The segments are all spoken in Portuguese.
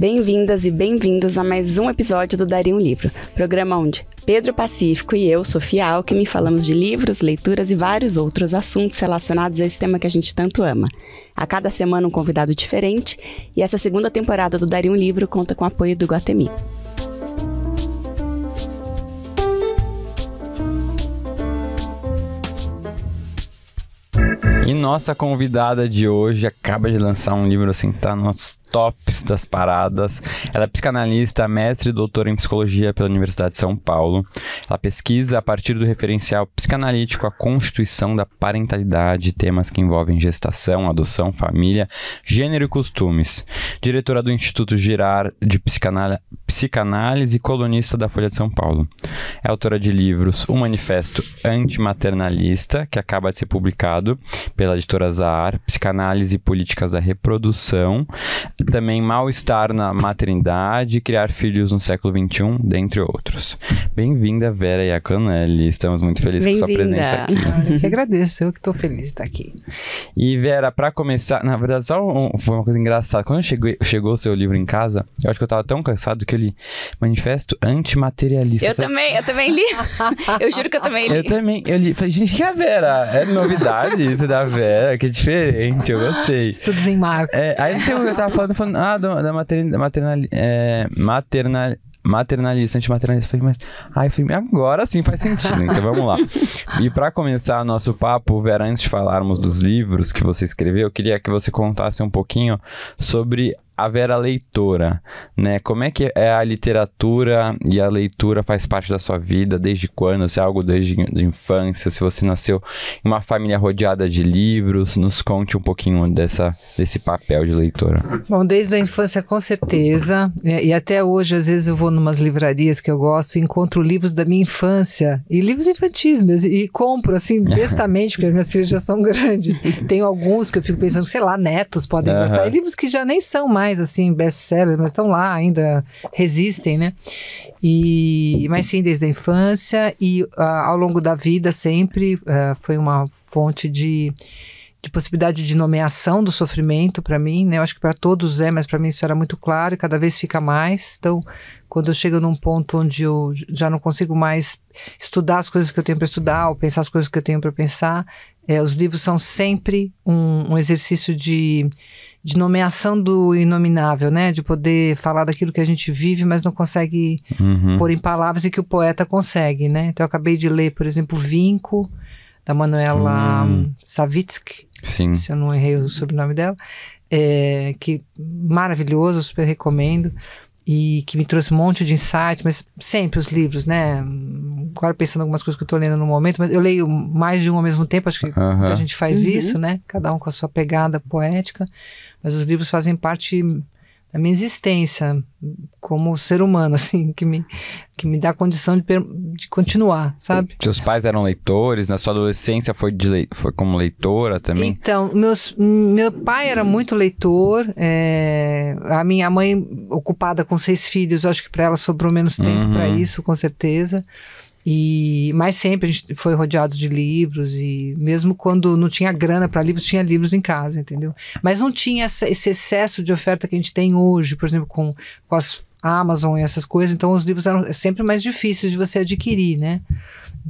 Bem-vindas e bem-vindos a mais um episódio do Daria um Livro, programa onde Pedro Pacífico e eu, Sofia Alckmin, falamos de livros, leituras e vários outros assuntos relacionados a esse tema que a gente tanto ama. A cada semana um convidado diferente, e essa segunda temporada do Daria um Livro conta com o apoio do Guatemi. E nossa convidada de hoje acaba de lançar um livro assim, tá nos tops das paradas. Ela é psicanalista, mestre e doutora em psicologia pela Universidade de São Paulo. Ela pesquisa a partir do referencial psicanalítico a constituição da parentalidade, temas que envolvem gestação, adoção, família, gênero e costumes. Diretora do Instituto Girar de Psicanal... Psicanálise e colunista da Folha de São Paulo. É autora de livros O Manifesto Antimaternalista, que acaba de ser publicado pela editora Zahar, Psicanálise e Políticas da Reprodução, também Mal-Estar na Maternidade, Criar Filhos no Século XXI, dentre outros. Bem-vinda, Vera Iaconelli, estamos muito felizes com sua presença aqui. Eu que agradeço, eu que estou feliz de estar aqui. E Vera, para começar, na verdade, só um, foi uma coisa engraçada, quando chegou, chegou o seu livro em casa, eu acho que eu estava tão cansado que eu li Manifesto Antimaterialista. Eu, eu falei, também, eu também li, eu juro que eu também li. Eu também, eu li, falei, gente, que é a Vera? É novidade? Você dá Vera, é, que diferente, eu gostei. Estudos em Marcos. É, aí não sei o que eu tava falando, falando ah, da maternidade. Maternal, é, maternal, maternalista, antimaternalista. Falei, mas. Ai, ah, falei, agora sim faz sentido, então vamos lá. e para começar nosso papo, Vera, antes de falarmos dos livros que você escreveu, eu queria que você contasse um pouquinho sobre a Vera leitora, né? Como é que é a literatura e a leitura faz parte da sua vida? Desde quando? Se é algo desde a infância? Se você nasceu em uma família rodeada de livros? Nos conte um pouquinho dessa, desse papel de leitora. Bom, desde a infância com certeza. É, e até hoje, às vezes eu vou numas livrarias que eu gosto e encontro livros da minha infância. E livros infantis meus. E compro, assim, bestamente, porque as minhas filhas já são grandes. Tenho alguns que eu fico pensando, sei lá, netos podem uhum. gostar. E livros que já nem são mais mais assim best-sellers, mas estão lá ainda, resistem, né? E mas sim desde a infância e uh, ao longo da vida sempre uh, foi uma fonte de de possibilidade de nomeação do sofrimento para mim, né? Eu acho que para todos é, mas para mim isso era muito claro e cada vez fica mais. Então, quando eu chego num ponto onde eu já não consigo mais estudar as coisas que eu tenho para estudar ou pensar as coisas que eu tenho para pensar, é, os livros são sempre um, um exercício de de nomeação do inominável, né? De poder falar daquilo que a gente vive, mas não consegue uhum. pôr em palavras e que o poeta consegue, né? Então eu acabei de ler, por exemplo, Vinco, da Manuela hum. Savitsky, Sim. se eu não errei o sobrenome dela, é, que maravilhoso, super recomendo e que me trouxe um monte de insights, mas sempre os livros, né? Agora pensando em algumas coisas que eu tô lendo no momento, mas eu leio mais de um ao mesmo tempo, acho que a gente faz uhum. isso, né? Cada um com a sua pegada poética mas os livros fazem parte da minha existência como ser humano, assim, que me, que me dá condição de, de continuar, sabe? Seus pais eram leitores, na sua adolescência foi, de, foi como leitora também? Então, meus, meu pai era muito leitor, é, a minha mãe ocupada com seis filhos, acho que para ela sobrou menos tempo uhum. para isso, com certeza. E mas sempre a gente foi rodeado de livros e mesmo quando não tinha grana para livros, tinha livros em casa, entendeu? Mas não tinha essa, esse excesso de oferta que a gente tem hoje, por exemplo, com, com as Amazon e essas coisas, então os livros eram sempre mais difíceis de você adquirir, né?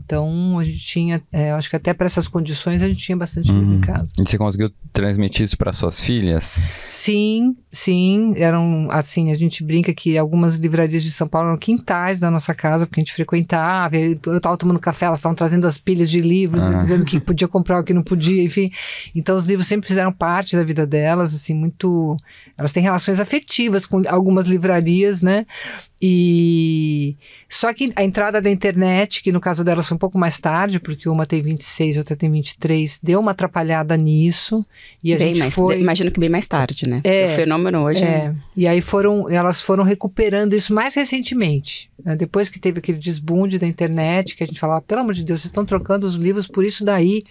Então a gente tinha, é, acho que até para essas condições a gente tinha bastante uhum. livro em uhum. casa. E você conseguiu transmitir isso para suas filhas? Sim, sim. Eram assim, a gente brinca que algumas livrarias de São Paulo eram quintais da nossa casa, porque a gente frequentava. Eu estava tomando café, elas estavam trazendo as pilhas de livros, ah. dizendo que podia comprar o que não podia, enfim. Então os livros sempre fizeram parte da vida delas, assim, muito. Elas têm relações afetivas com algumas livrarias né? E só que a entrada da internet, que no caso delas foi um pouco mais tarde, porque uma tem 26, outra tem 23, deu uma atrapalhada nisso. E a bem gente mais, foi... Imagino que bem mais tarde, né? É, o é fenômeno hoje. É. Né? E aí foram, elas foram recuperando isso mais recentemente. Né? Depois que teve aquele desbunde da internet, que a gente falava, pelo amor de Deus, vocês estão trocando os livros por isso daí.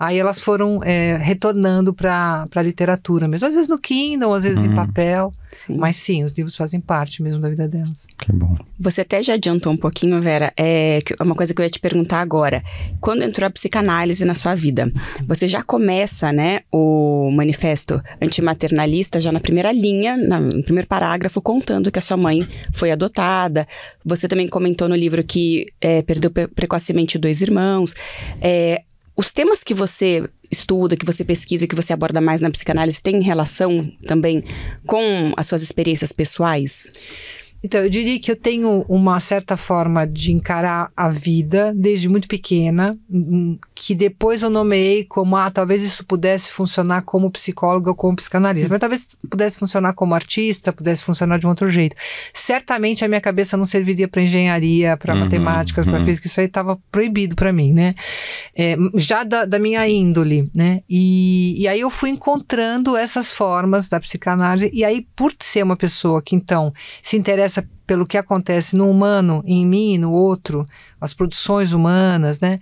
Aí elas foram é, retornando para a literatura mesmo. Às vezes no Kindle, às vezes em uhum. papel. Sim. Mas sim, os livros fazem parte mesmo da vida delas. Que bom. Você até já adiantou um pouquinho, Vera, é uma coisa que eu ia te perguntar agora. Quando entrou a psicanálise na sua vida, você já começa, né, o manifesto antimaternalista já na primeira linha, na, no primeiro parágrafo, contando que a sua mãe foi adotada. Você também comentou no livro que é, perdeu precocemente dois irmãos. É, os temas que você estuda, que você pesquisa, que você aborda mais na psicanálise, tem relação também com as suas experiências pessoais? Então, eu diria que eu tenho uma certa forma de encarar a vida desde muito pequena, hum, hum, que depois eu nomeei como, ah, talvez isso pudesse funcionar como psicóloga ou como psicanalista, mas talvez pudesse funcionar como artista, pudesse funcionar de um outro jeito. Certamente a minha cabeça não serviria para engenharia, para uhum, matemáticas, uhum. para física, isso aí estava proibido para mim, né? É, já da, da, minha índole, né? E, e aí eu fui encontrando essas formas da psicanálise, e aí, por ser uma pessoa que então se interessa interessa pelo que acontece no humano, em mim, e no outro, as produções humanas, né?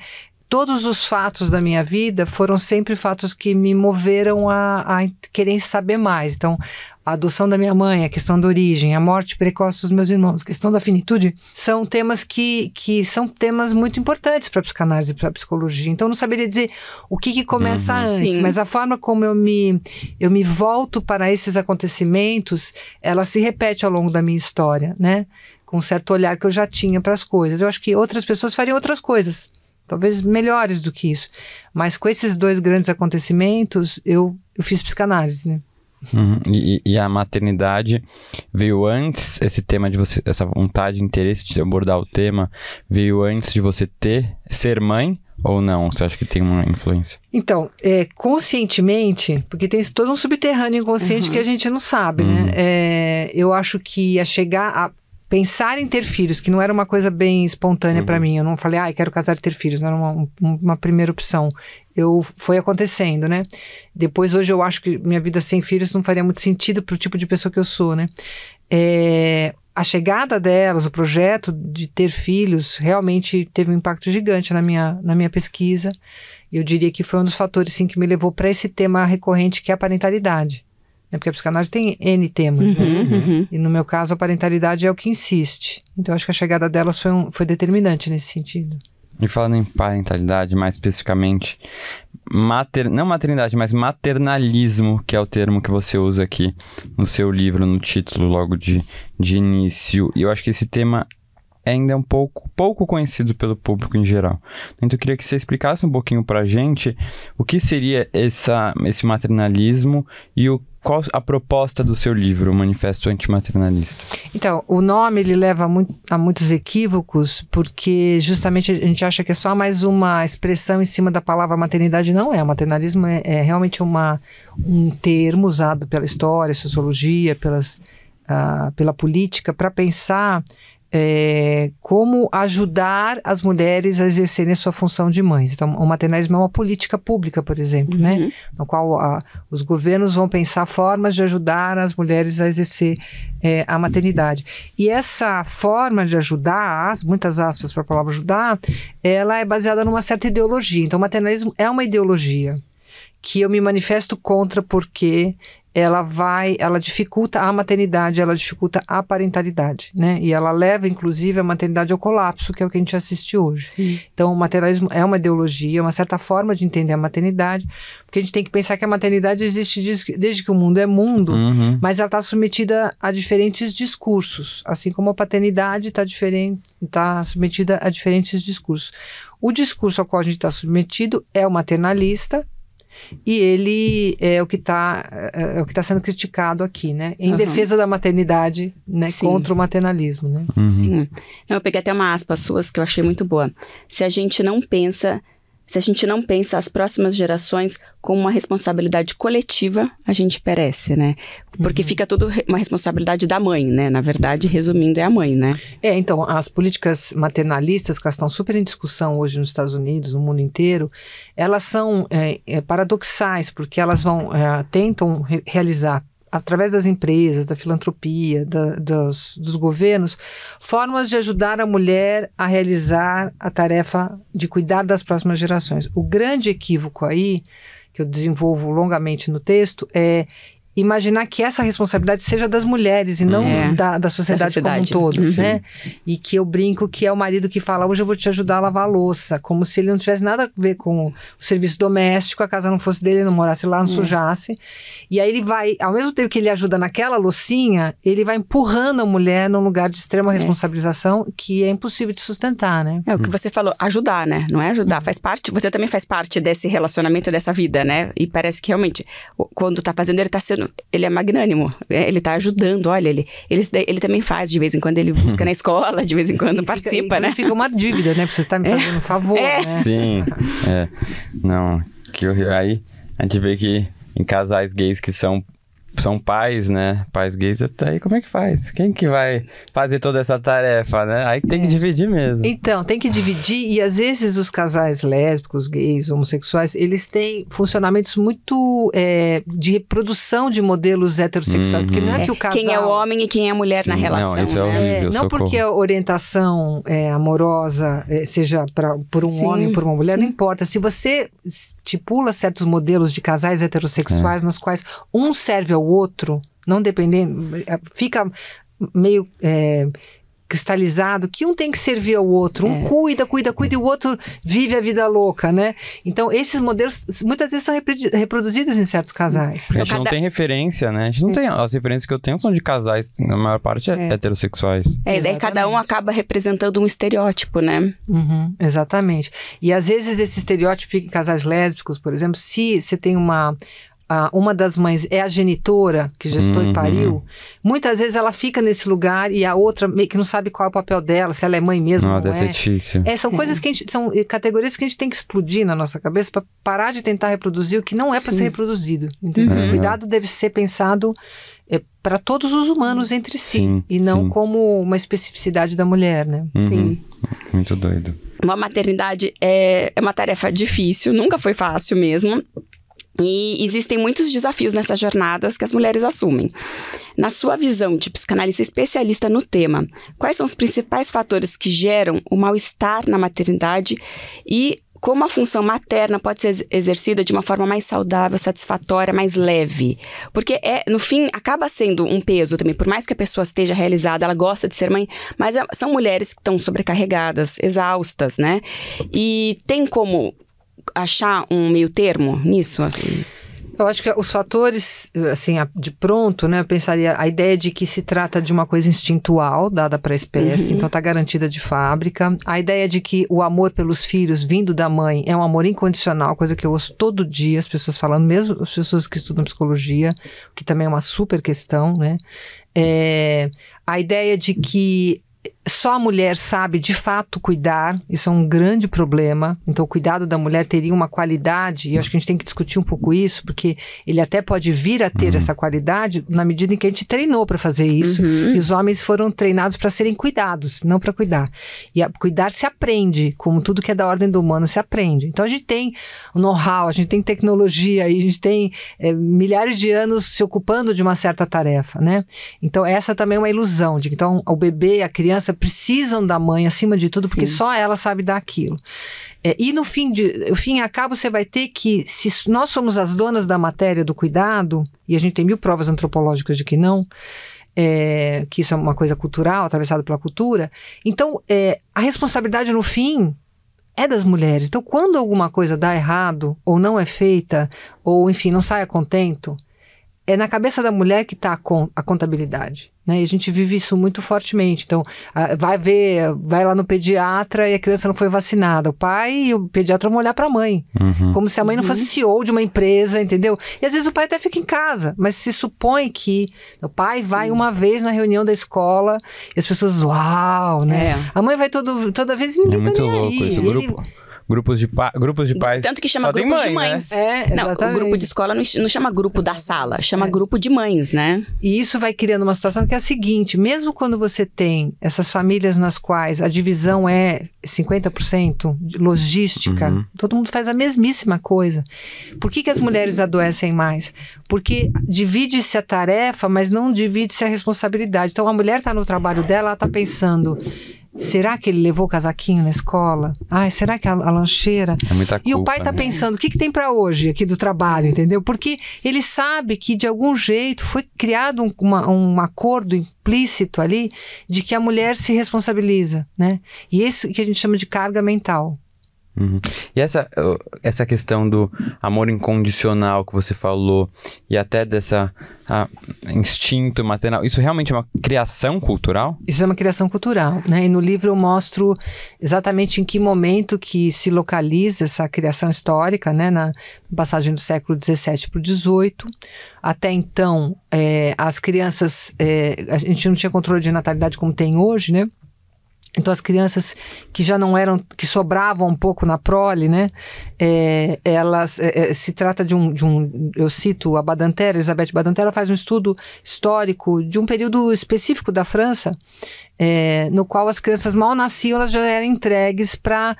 todos os fatos da minha vida foram sempre fatos que me moveram a, a querer saber mais. Então, a adoção da minha mãe, a questão da origem, a morte precoce dos meus irmãos, a questão da finitude, são temas que, que são temas muito importantes para a psicanálise e para a psicologia. Então, eu não saberia dizer o que, que começa uhum, antes, sim. mas a forma como eu me, eu me volto para esses acontecimentos, ela se repete ao longo da minha história, né? com um certo olhar que eu já tinha para as coisas. Eu acho que outras pessoas fariam outras coisas talvez melhores do que isso. Mas com esses dois grandes acontecimentos, eu, eu fiz psicanálise, né? Uhum. E, e, a maternidade veio antes, esse tema de você, essa vontade, interesse de abordar o tema, veio antes de você ter, ser mãe ou não? Você acha que tem uma influência? Então, é, conscientemente, porque tem todo um subterrâneo inconsciente uhum. que a gente não sabe, né? Uhum. É, eu acho que a chegar a pensar em ter filhos, que não era uma coisa bem espontânea uhum. para mim. Eu não falei, ai, ah, quero casar e ter filhos. Não era uma, uma primeira opção. Eu foi acontecendo, né? Depois, hoje, eu acho que minha vida sem filhos não faria muito sentido pro tipo de pessoa que eu sou, né? É, a chegada delas, o projeto de ter filhos, realmente teve um impacto gigante na minha, na minha pesquisa. Eu diria que foi um dos fatores sim, que me levou para esse tema recorrente que é a parentalidade. Né? Porque a psicanálise tem N temas, né? uhum, né? Uhum. E no meu caso, a parentalidade é o que insiste. Então, acho que a chegada delas foi, um, foi determinante nesse sentido. E falando em parentalidade, mais especificamente, mater... não maternidade, mas maternalismo, que é o termo que você usa aqui no seu livro, no título, logo de, de início. E eu acho que esse tema ainda é um pouco, pouco conhecido pelo público em geral. Então, eu queria que você explicasse um pouquinho pra gente o que seria essa, esse maternalismo e o qual a proposta do seu livro, o Manifesto Antimaternalista? Então, o nome ele leva muito, a muitos equívocos, porque justamente a gente acha que é só mais uma expressão em cima da palavra maternidade. Não é. O maternalismo é, é realmente uma, um termo usado pela história, sociologia, pelas, uh, pela política, para pensar é, como ajudar as mulheres a exercerem sua função de mães. Então, o maternalismo é uma política pública, por exemplo, né? uhum. né? No qual a, ah, os governos vão pensar formas de ajudar as mulheres a exercer é, a maternidade. E essa forma de ajudar, as, muitas aspas para a palavra ajudar, ela é baseada numa certa ideologia. Então, o maternalismo é uma ideologia que eu me manifesto contra porque ela vai, ela dificulta a maternidade, ela dificulta a parentalidade, né? E ela leva, inclusive, a maternidade ao colapso, que é o que a gente assiste hoje. Sim. Então, o maternalismo é uma ideologia, uma certa forma de entender a maternidade, porque a gente tem que pensar que a maternidade existe desde que o mundo é mundo, uhum. mas ela está submetida a diferentes discursos, assim como a paternidade está tá submetida a diferentes discursos. O discurso ao qual a gente está submetido é o maternalista, e ele é o que está é, é o que tá sendo criticado aqui, né? Em uhum. defesa da maternidade, né? Sim. Contra o maternalismo, né? Uhum. Sim. eu peguei até uma aspa suas que eu achei muito boa. Se a gente não pensa se a gente não pensa as próximas gerações como uma responsabilidade coletiva, a gente perece, né? Porque uhum. fica tudo uma responsabilidade da mãe, né? Na verdade, resumindo, é a mãe, né? É, então, as políticas maternalistas, que estão super em discussão hoje nos Estados Unidos, no mundo inteiro, elas são é, é paradoxais, porque elas vão, é, tentam re realizar através das empresas, da filantropia, da, dos governos, formas de ajudar a mulher a realizar a tarefa de cuidar das próximas gerações. O grande equívoco aí, que eu desenvolvo longamente no texto, é imaginar que essa responsabilidade seja das mulheres e não uhum. é, da, da, sociedade da, sociedade como um todo, uhum. né? E que eu brinco que é o marido que fala, hoje eu vou te ajudar a lavar a louça, como se ele não tivesse nada a ver com o serviço doméstico, a casa não fosse dele, não morasse lá, não é. sujasse. E aí ele vai, ao mesmo tempo que ele ajuda naquela loucinha, ele vai empurrando a mulher num lugar de extrema é. responsabilização que é impossível de sustentar, né? É o que você falou, ajudar, né? Não é ajudar, faz parte, você também faz parte desse relacionamento, dessa vida, né? E parece que realmente, quando tá fazendo, ele tá sendo ele é magnânimo, né? ele tá ajudando, olha, ele, ele, ele também faz de vez em quando, ele busca na escola, de vez em quando Sim, participa, fica, né? Fica uma dívida, né? Porque você tá me fazendo um é. favor, é. né? Sim, é. Não, que eu, aí a gente vê que em casais gays que são são pais, né? Pais gays, até aí como é que faz? Quem que vai fazer toda essa tarefa, né? Aí tem que é. dividir mesmo. Então, tem que dividir e às vezes os casais lésbicos, gays, homossexuais, eles têm funcionamentos muito é, de reprodução de modelos heterossexuais, uhum. porque não é uhum. que o casal... É, quem é o homem e quem é a mulher Sim, na relação, Não, isso é né? horrível, é, não porque a orientação é, amorosa seja pra, por um Sim, homem ou por uma mulher, Sim. não importa. Se você estipula certos modelos de casais heterossexuais nos quais um serve ao outro, não dependendo, é, fica meio é, cristalizado que um tem que servir ao outro, um é. cuida, cuida, cuida e o outro vive a vida louca, né? Então esses modelos muitas vezes são reproduzidos em certos Sim. casais. A gente não tem referência, né? A gente não é. tem as referências que eu tenho são de casais, na maior parte é. é. heterossexuais. É, e daí cada um acaba representando um estereótipo, né? Uhum. Exatamente. E às vezes esse estereótipo fica em casais lésbicos, por exemplo, se você tem uma a, uma das mães é a genitora que gestou uhum. e pariu, muitas vezes ela fica nesse lugar e a outra meio que não sabe qual é o papel dela, se ela é mãe mesmo. Não, não é. é difícil. É, são é. coisas que a gente. São categorias que a gente tem que explodir na nossa cabeça para parar de tentar reproduzir o que não é para ser reproduzido. Uhum. O cuidado deve ser pensado é, para todos os humanos entre si sim, e não sim. como uma especificidade da mulher, né? Uhum. Sim. Muito doido. Uma maternidade é, é uma tarefa difícil, nunca foi fácil mesmo. E existem muitos desafios nessas jornadas que as mulheres assumem. Na sua visão de psicanalista especialista no tema, quais são os principais fatores que geram o mal-estar na maternidade e como a função materna pode ser exercida de uma forma mais saudável, satisfatória, mais leve. Porque é, no fim, acaba sendo um peso também. Por mais que a pessoa esteja realizada, ela gosta de ser mãe, mas é, são mulheres que estão sobrecarregadas, exaustas, né? E tem como achar um meio termo nisso? Assim? Eu acho que os fatores, assim, de pronto, né? Eu pensaria a ideia de que se trata de uma coisa instintual dada para a espécie, uhum. então está garantida de fábrica. A ideia de que o amor pelos filhos vindo da mãe é um amor incondicional, coisa que eu ouço todo dia as pessoas falando, mesmo as pessoas que estudam psicologia, que também é uma super questão, né? É, a ideia de que só a mulher sabe de fato cuidar, isso é um grande problema. Então, o cuidado da mulher teria uma qualidade, e acho que a gente tem que discutir um pouco isso, porque ele até pode vir a ter uhum. essa qualidade na medida em que a gente treinou para fazer isso. Uhum. E os homens foram treinados para serem cuidados, não para cuidar. E a, cuidar se aprende, como tudo que é da ordem do humano se aprende. Então, a gente tem know-how, a gente tem tecnologia, a gente tem é, milhares de anos se ocupando de uma certa tarefa, né? Então, essa também é uma ilusão de que então, o bebê, a criança precisam da mãe acima de tudo, porque Sim. só ela sabe dar aquilo. É, e no fim, de, no fim a cabo, você vai ter que, se nós somos as donas da matéria do cuidado, e a gente tem mil provas antropológicas de que não, é, que isso é uma coisa cultural, atravessada pela cultura, então é, a responsabilidade no fim é das mulheres. Então, quando alguma coisa dá errado, ou não é feita, ou enfim, não a contento, é na cabeça da mulher que está a, contabilidade. Né? E a gente vive isso muito fortemente. Então, vai ver, vai lá no pediatra e a criança não foi vacinada. O pai e o pediatra vão olhar para a mãe. Uhum. Como se a mãe não fosse uhum. CEO de uma empresa, entendeu? E às vezes o pai até fica em casa, mas se supõe que o pai Sim. vai uma vez na reunião da escola e as pessoas, uau, né? É. A mãe vai todo, toda vez e ninguém é tá muito tá louco aí. Esse grupo. Ele, Grupos de, pa... grupos de pais. Tanto que chama grupo mãe, de né? mães. Né? É, não, o grupo de escola não, não chama grupo da sala, chama é. grupo de mães, né? E isso vai criando uma situação que é a seguinte: mesmo quando você tem essas famílias nas quais a divisão é 50% de logística, uhum. todo mundo faz a mesmíssima coisa. Por que, que as mulheres adoecem mais? Porque divide-se a tarefa, mas não divide-se a responsabilidade. Então a mulher está no trabalho dela, ela está pensando. Será que ele levou o casaquinho na escola? Ai, será que a, a lancheira? É culpa, e o pai tá né? pensando, o que, que tem para hoje aqui do trabalho, entendeu? Porque ele sabe que de algum jeito foi criado um, uma, um acordo implícito ali de que a mulher se responsabiliza, né? E isso que a gente chama de carga mental. Uhum. E essa, essa questão do amor incondicional que você falou, e até dessa a, instinto maternal, isso realmente é uma criação cultural? Isso é uma criação cultural, né? E no livro eu mostro exatamente em que momento que se localiza essa criação histórica, né? Na passagem do século XVII para o XVIII. Até então, é, as crianças... É, a gente não tinha controle de natalidade como tem hoje, né? Então as crianças que já não eram, que sobravam um pouco na prole, né? É, elas é, é se trata de um, de um, eu cito a Badantera, Elizabeth Badantera faz um estudo histórico de um período específico da França, é, no qual as crianças mal nasciam, elas já eram entregues para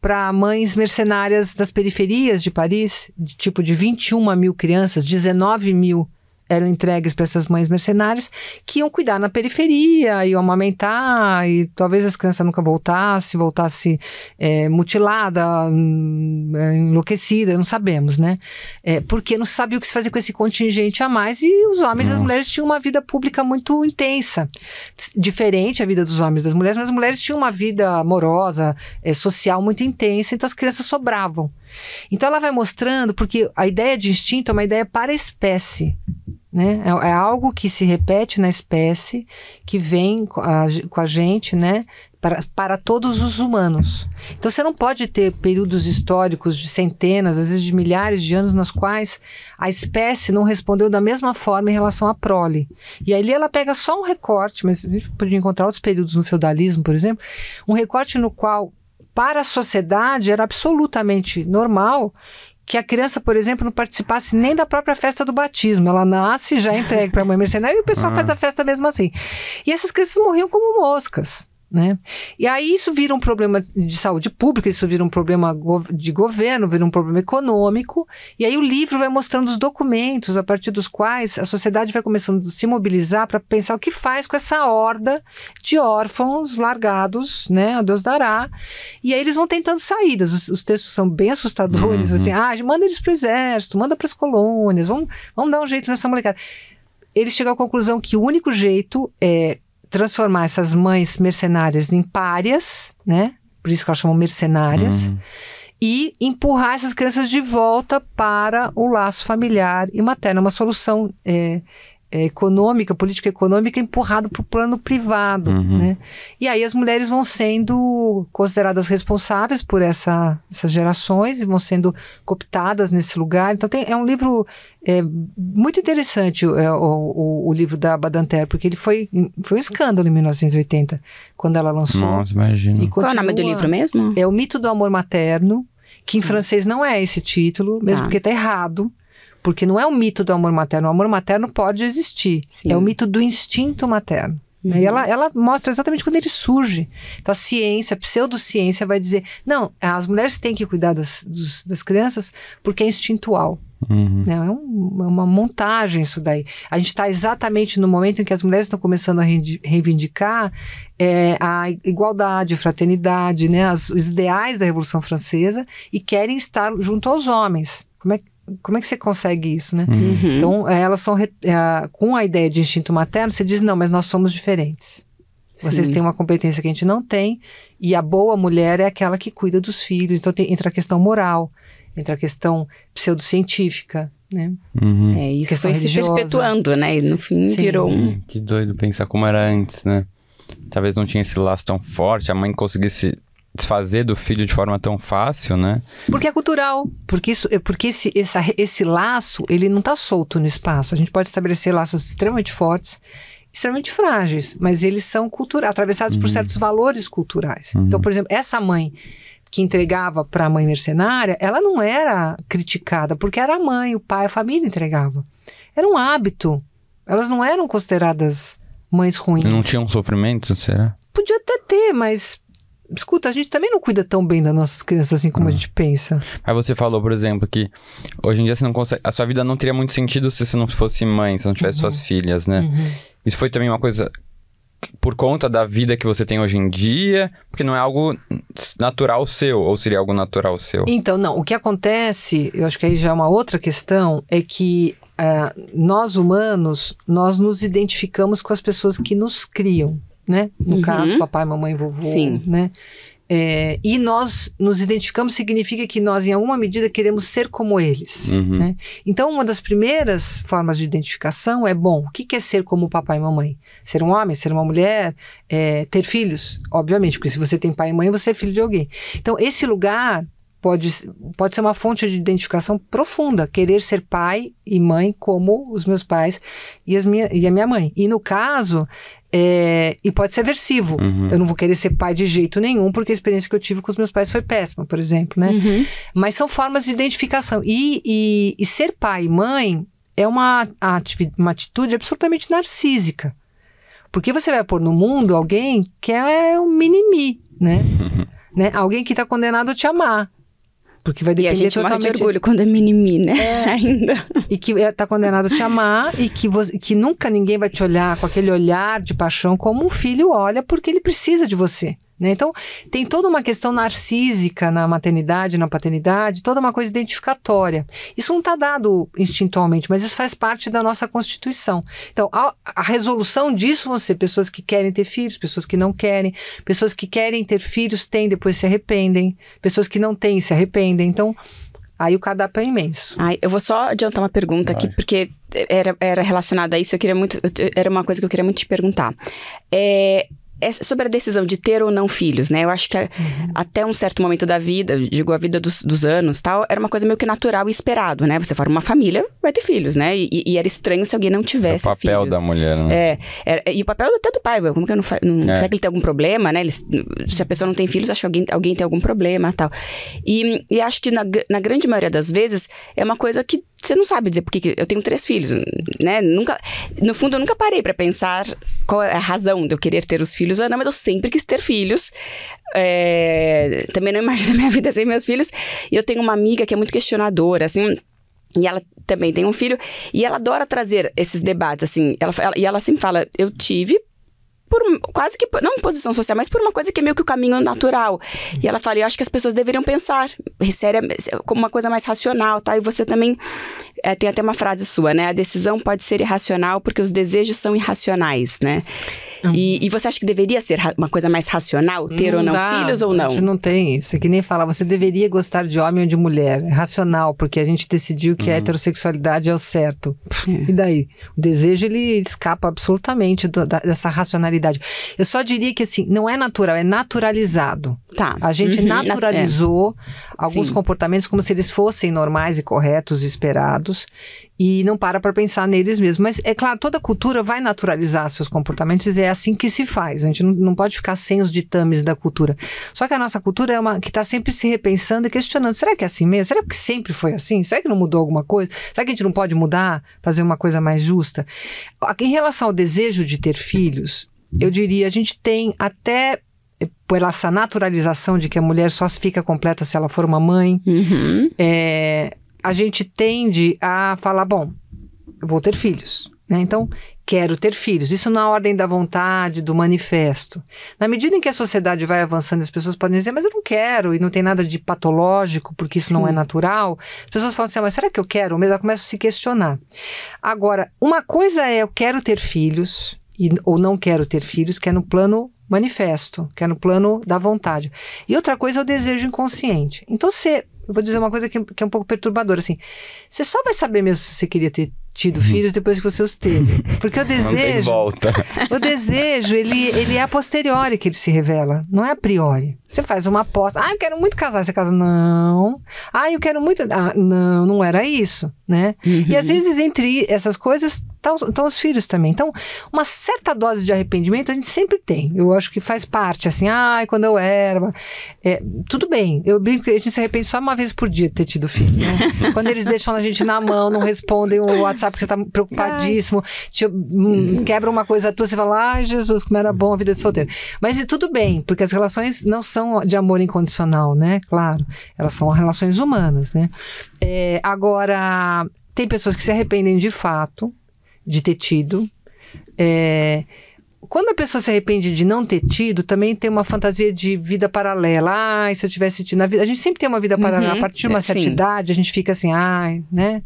para mães mercenárias das periferias de Paris, de tipo de 21 mil crianças, 19 mil eram entregues para essas mães mercenárias que iam cuidar na periferia, iam amamentar e talvez as crianças nunca voltassem, voltasse é, mutilada, hum, é, enlouquecida, não sabemos, né? É, porque não sabia o que se fazer com esse contingente a mais e os homens e as mulheres tinham uma vida pública muito intensa, diferente a vida dos homens e das mulheres, mas as mulheres tinham uma vida amorosa, é, social muito intensa, então as crianças sobravam. Então ela vai mostrando, porque a ideia de instinto é uma ideia para a espécie. Né? É, é algo que se repete na espécie, que vem com a, com a gente, né? Para, para todos os humanos. Então você não pode ter períodos históricos de centenas, às vezes de milhares de anos, nas quais a espécie não respondeu da mesma forma em relação à prole. E aí ela pega só um recorte, mas a gente podia encontrar outros períodos no feudalismo, por exemplo, um recorte no qual para a sociedade era absolutamente normal que a criança, por exemplo, não participasse nem da própria festa do batismo. Ela nasce já entregue para a mãe mercenária e o pessoal ah. faz a festa mesmo assim. E essas crianças morriam como moscas. Né? E aí isso vira um problema de saúde pública, isso vira um problema de governo, vira um problema econômico. E aí o livro vai mostrando os documentos a partir dos quais a sociedade vai começando a se mobilizar para pensar o que faz com essa horda de órfãos largados, né? A Deus dará. E aí eles vão tentando saídas. Os, os textos são bem assustadores, uhum. assim, ah, manda eles para o exército, manda para as colônias, vamos, vamos dar um jeito nessa molecada. Eles chegam à conclusão que o único jeito é transformar essas mães mercenárias em párias, né? Por isso que elas chamam mercenárias. Uhum. E empurrar essas crianças de volta para o laço familiar e materno. É uma solução é, é, econômica, política econômica, empurrado para o plano privado. Uhum. Né? E aí as mulheres vão sendo consideradas responsáveis por essa, essas gerações e vão sendo cooptadas nesse lugar. Então tem, é um livro é, muito interessante, é, o, o, o, livro da Badanter, porque ele foi, foi um escândalo em 1980, quando ela lançou. Nossa, imagina. Qual é o nome do livro mesmo? É O Mito do Amor Materno, que em francês não é esse título, mesmo tá. porque está errado. Porque não é o mito do amor materno. O amor materno pode existir. Sim. É o mito do instinto materno. Né? Uhum. E ela, ela mostra exatamente quando ele surge. Então a ciência, a pseudociência vai dizer: não, as mulheres têm que cuidar das, dos, das crianças porque é instintual. Uhum. Né? É, um, é, uma montagem isso daí. A gente está exatamente no momento em que as mulheres estão começando a reivindicar é, a igualdade, fraternidade, né, as, os ideais da Revolução Francesa e querem estar junto aos homens. Como é que como é que você consegue isso, né? Uhum. uhum. Então, é, elas são. É, com a ideia de instinto materno, você diz, não, mas nós somos diferentes. Sim. Vocês têm uma competência que a gente não tem, e a boa mulher é aquela que cuida dos filhos. Então, tem, entra a questão moral, entra a questão pseudocientífica, né? Uhum. É, isso questão foi se perpetuando, né? E no fim Sim. virou um. Hum, que doido pensar como era antes, né? Talvez não tinha esse laço tão forte, a mãe conseguisse desfazer do filho de forma tão fácil, né? Porque é cultural, porque isso, é, porque esse, esse, esse laço ele não está solto no espaço. A gente pode estabelecer laços extremamente fortes, extremamente frágeis, mas eles são cultura, atravessados uhum. por certos valores culturais. Uhum. Então, por exemplo, essa mãe que entregava para a mãe mercenária, ela não era criticada porque era a mãe, o pai, a família entregava. Era um hábito. Elas não eram consideradas mães ruins. Não tinham sofrimento, será? Podia até ter, mas escuta, a gente também não cuida tão bem das nossas crianças assim como hum. a gente pensa. Aí você falou, por exemplo, que hoje em dia você não consegue. A sua vida não teria muito sentido se você não fosse mãe, se não tivesse uhum. suas filhas, né? Uhum. Isso foi também uma coisa por conta da vida que você tem hoje em dia, porque não é algo natural seu, ou seria algo natural seu? Então, não. O que acontece, eu acho que aí já é uma outra questão, é que uh, nós humanos, nós nos identificamos com as pessoas que nos criam né? No uhum. caso, papai, mamãe, vovô, Sim. né? É, e nós nos identificamos significa que nós, em alguma medida, queremos ser como eles. Uhum. Né? Então, uma das primeiras formas de identificação é: bom, o que é ser como papai e mamãe? Ser um homem, ser uma mulher, é, ter filhos? Obviamente, porque se você tem pai e mãe, você é filho de alguém. Então, esse lugar pode, pode ser uma fonte de identificação profunda, querer ser pai e mãe como os meus pais e, minha, e a minha mãe. E no caso, é, e pode ser aversivo. Uhum. Eu não vou querer ser pai de jeito nenhum, porque a experiência que eu tive com os meus pais foi péssima, por exemplo, né? Uhum. Mas são formas de identificação. E, e, e ser pai e mãe é uma, uma atitude absolutamente narcísica. Porque você vai pôr no mundo alguém que é um mini-mi, né? né? Alguém que está condenado a te amar. Porque vai depender e a gente morre de orgulho quando é mimimi, né? É. Ainda. E que é, tá condenado a te amar e que, você, que nunca ninguém vai te olhar com aquele olhar de paixão como um filho olha porque ele precisa de você. Né? Então, tem toda uma questão narcísica na maternidade, na paternidade, toda uma coisa identificatória. Isso não está dado instintualmente, mas isso faz parte da nossa constituição. Então, a, a, resolução disso vão ser pessoas que querem ter filhos, pessoas que não querem, pessoas que querem ter filhos, têm, depois se arrependem, pessoas que não têm, se arrependem. Então, aí o cardápio é imenso. Ai, eu vou só adiantar uma pergunta Vai. aqui, porque era, era relacionada a isso, eu queria muito, era uma coisa que eu queria muito te perguntar. É é sobre a decisão de ter ou não filhos, né? Eu acho que a, uhum. até um certo momento da vida, digo, a vida dos, dos, anos tal, era uma coisa meio que natural e esperado, né? Você forma uma família, vai ter filhos, né? E, e era estranho se alguém não tivesse filhos. É o papel filhos. da mulher, né? É, era, e o papel até do pai, como que eu não, não é. Será que ele tem algum problema, né? Ele, se a pessoa não tem filhos, acho que alguém, alguém tem algum problema tal. E, e acho que na, na grande maioria das vezes é uma coisa que você não sabe dizer porque que, eu tenho três filhos, né? Nunca, no fundo eu nunca parei para pensar qual é a razão de eu querer ter os filhos ou não, mas eu sempre quis ter filhos. É, também não imagino a minha vida sem meus filhos. E eu tenho uma amiga que é muito questionadora, assim, e ela também tem um filho e ela adora trazer esses debates assim, ela, ela e ela sempre fala: "Eu tive por quase que, não posição social, mas por uma coisa que é meio que o caminho natural. E ela fala, eu acho que as pessoas deveriam pensar é, séria, como uma coisa mais racional, tá? E você também é, tem até uma frase sua, né? A decisão pode ser irracional porque os desejos são irracionais, né? E, e, você acha que deveria ser uma coisa mais racional, ter não ou não dá, filhos ou não? A gente não tem isso. É que nem falar, você deveria gostar de homem ou de mulher. É racional, porque a gente decidiu que uhum. a heterossexualidade é o certo. É. E daí? O desejo, ele escapa absolutamente do, da, dessa racionalidade. Eu só diria que, assim, não é natural, é naturalizado. Tá. A gente uhum, naturalizou é. alguns Sim. comportamentos como se eles fossem normais e corretos e esperados e não para para pensar neles mesmo. Mas é claro, toda cultura vai naturalizar seus comportamentos e é assim que se faz. A gente não, não pode ficar sem os ditames da cultura. Só que a nossa cultura é uma que está sempre se repensando e questionando: será que é assim mesmo? Será que sempre foi assim? Será que não mudou alguma coisa? Será que a gente não pode mudar, fazer uma coisa mais justa? Em relação ao desejo de ter filhos, eu diria, a gente tem até pela essa naturalização de que a mulher só fica completa se ela for uma mãe, uhum. é, a gente tende a falar, bom, eu vou ter filhos. Né? Então, quero ter filhos. Isso na ordem da vontade, do manifesto. Na medida em que a sociedade vai avançando, as pessoas podem dizer, mas eu não quero, e não tem nada de patológico, porque isso Sim. não é natural. As pessoas falam assim, ah, mas será que eu quero? Mas elas começam a se questionar. Agora, uma coisa é eu quero ter filhos, e, ou não quero ter filhos, que é no plano manifesto, que é no plano da vontade. E outra coisa é o desejo inconsciente. Então você, eu vou dizer uma coisa que, é que é um pouco perturbadora, assim, você só vai saber mesmo se você queria ter tido uhum. filhos depois que você os teve. Porque o desejo. Não tem volta. O desejo, ele, ele é a posteriori que ele se revela, não é a priori. Você faz uma aposta. Ah, eu quero muito casar. Você casa, não. Ah, eu quero muito. Ah, não, não era isso, né? Uhum. E às uhum. vezes entre essas coisas estão tá, tá os filhos também. Então, uma certa dose de arrependimento a gente sempre tem. Eu acho que faz parte, assim, ai, quando eu era. É, tudo bem, eu brinco que a gente se arrepende só uma vez por dia de ter tido filho. Né? quando eles deixam a gente na mão, não respondem o WhatsApp que você está preocupadíssimo, te, hum, quebra uma coisa tua, você fala, ai, Jesus, como era bom a vida de solteiro. Mas e tudo bem, porque as relações não são de amor incondicional, né? Claro, elas são relações humanas, né? É, agora, tem pessoas que se arrependem de fato, de ter tido. É, quando a pessoa se arrepende de não ter tido, também tem uma fantasia de vida paralela. Ai, se eu tivesse tido na vida. A gente sempre tem uma vida uhum. paralela. Uhum, a partir de uma é, certa sim. idade, a gente fica assim, ai, ah, né?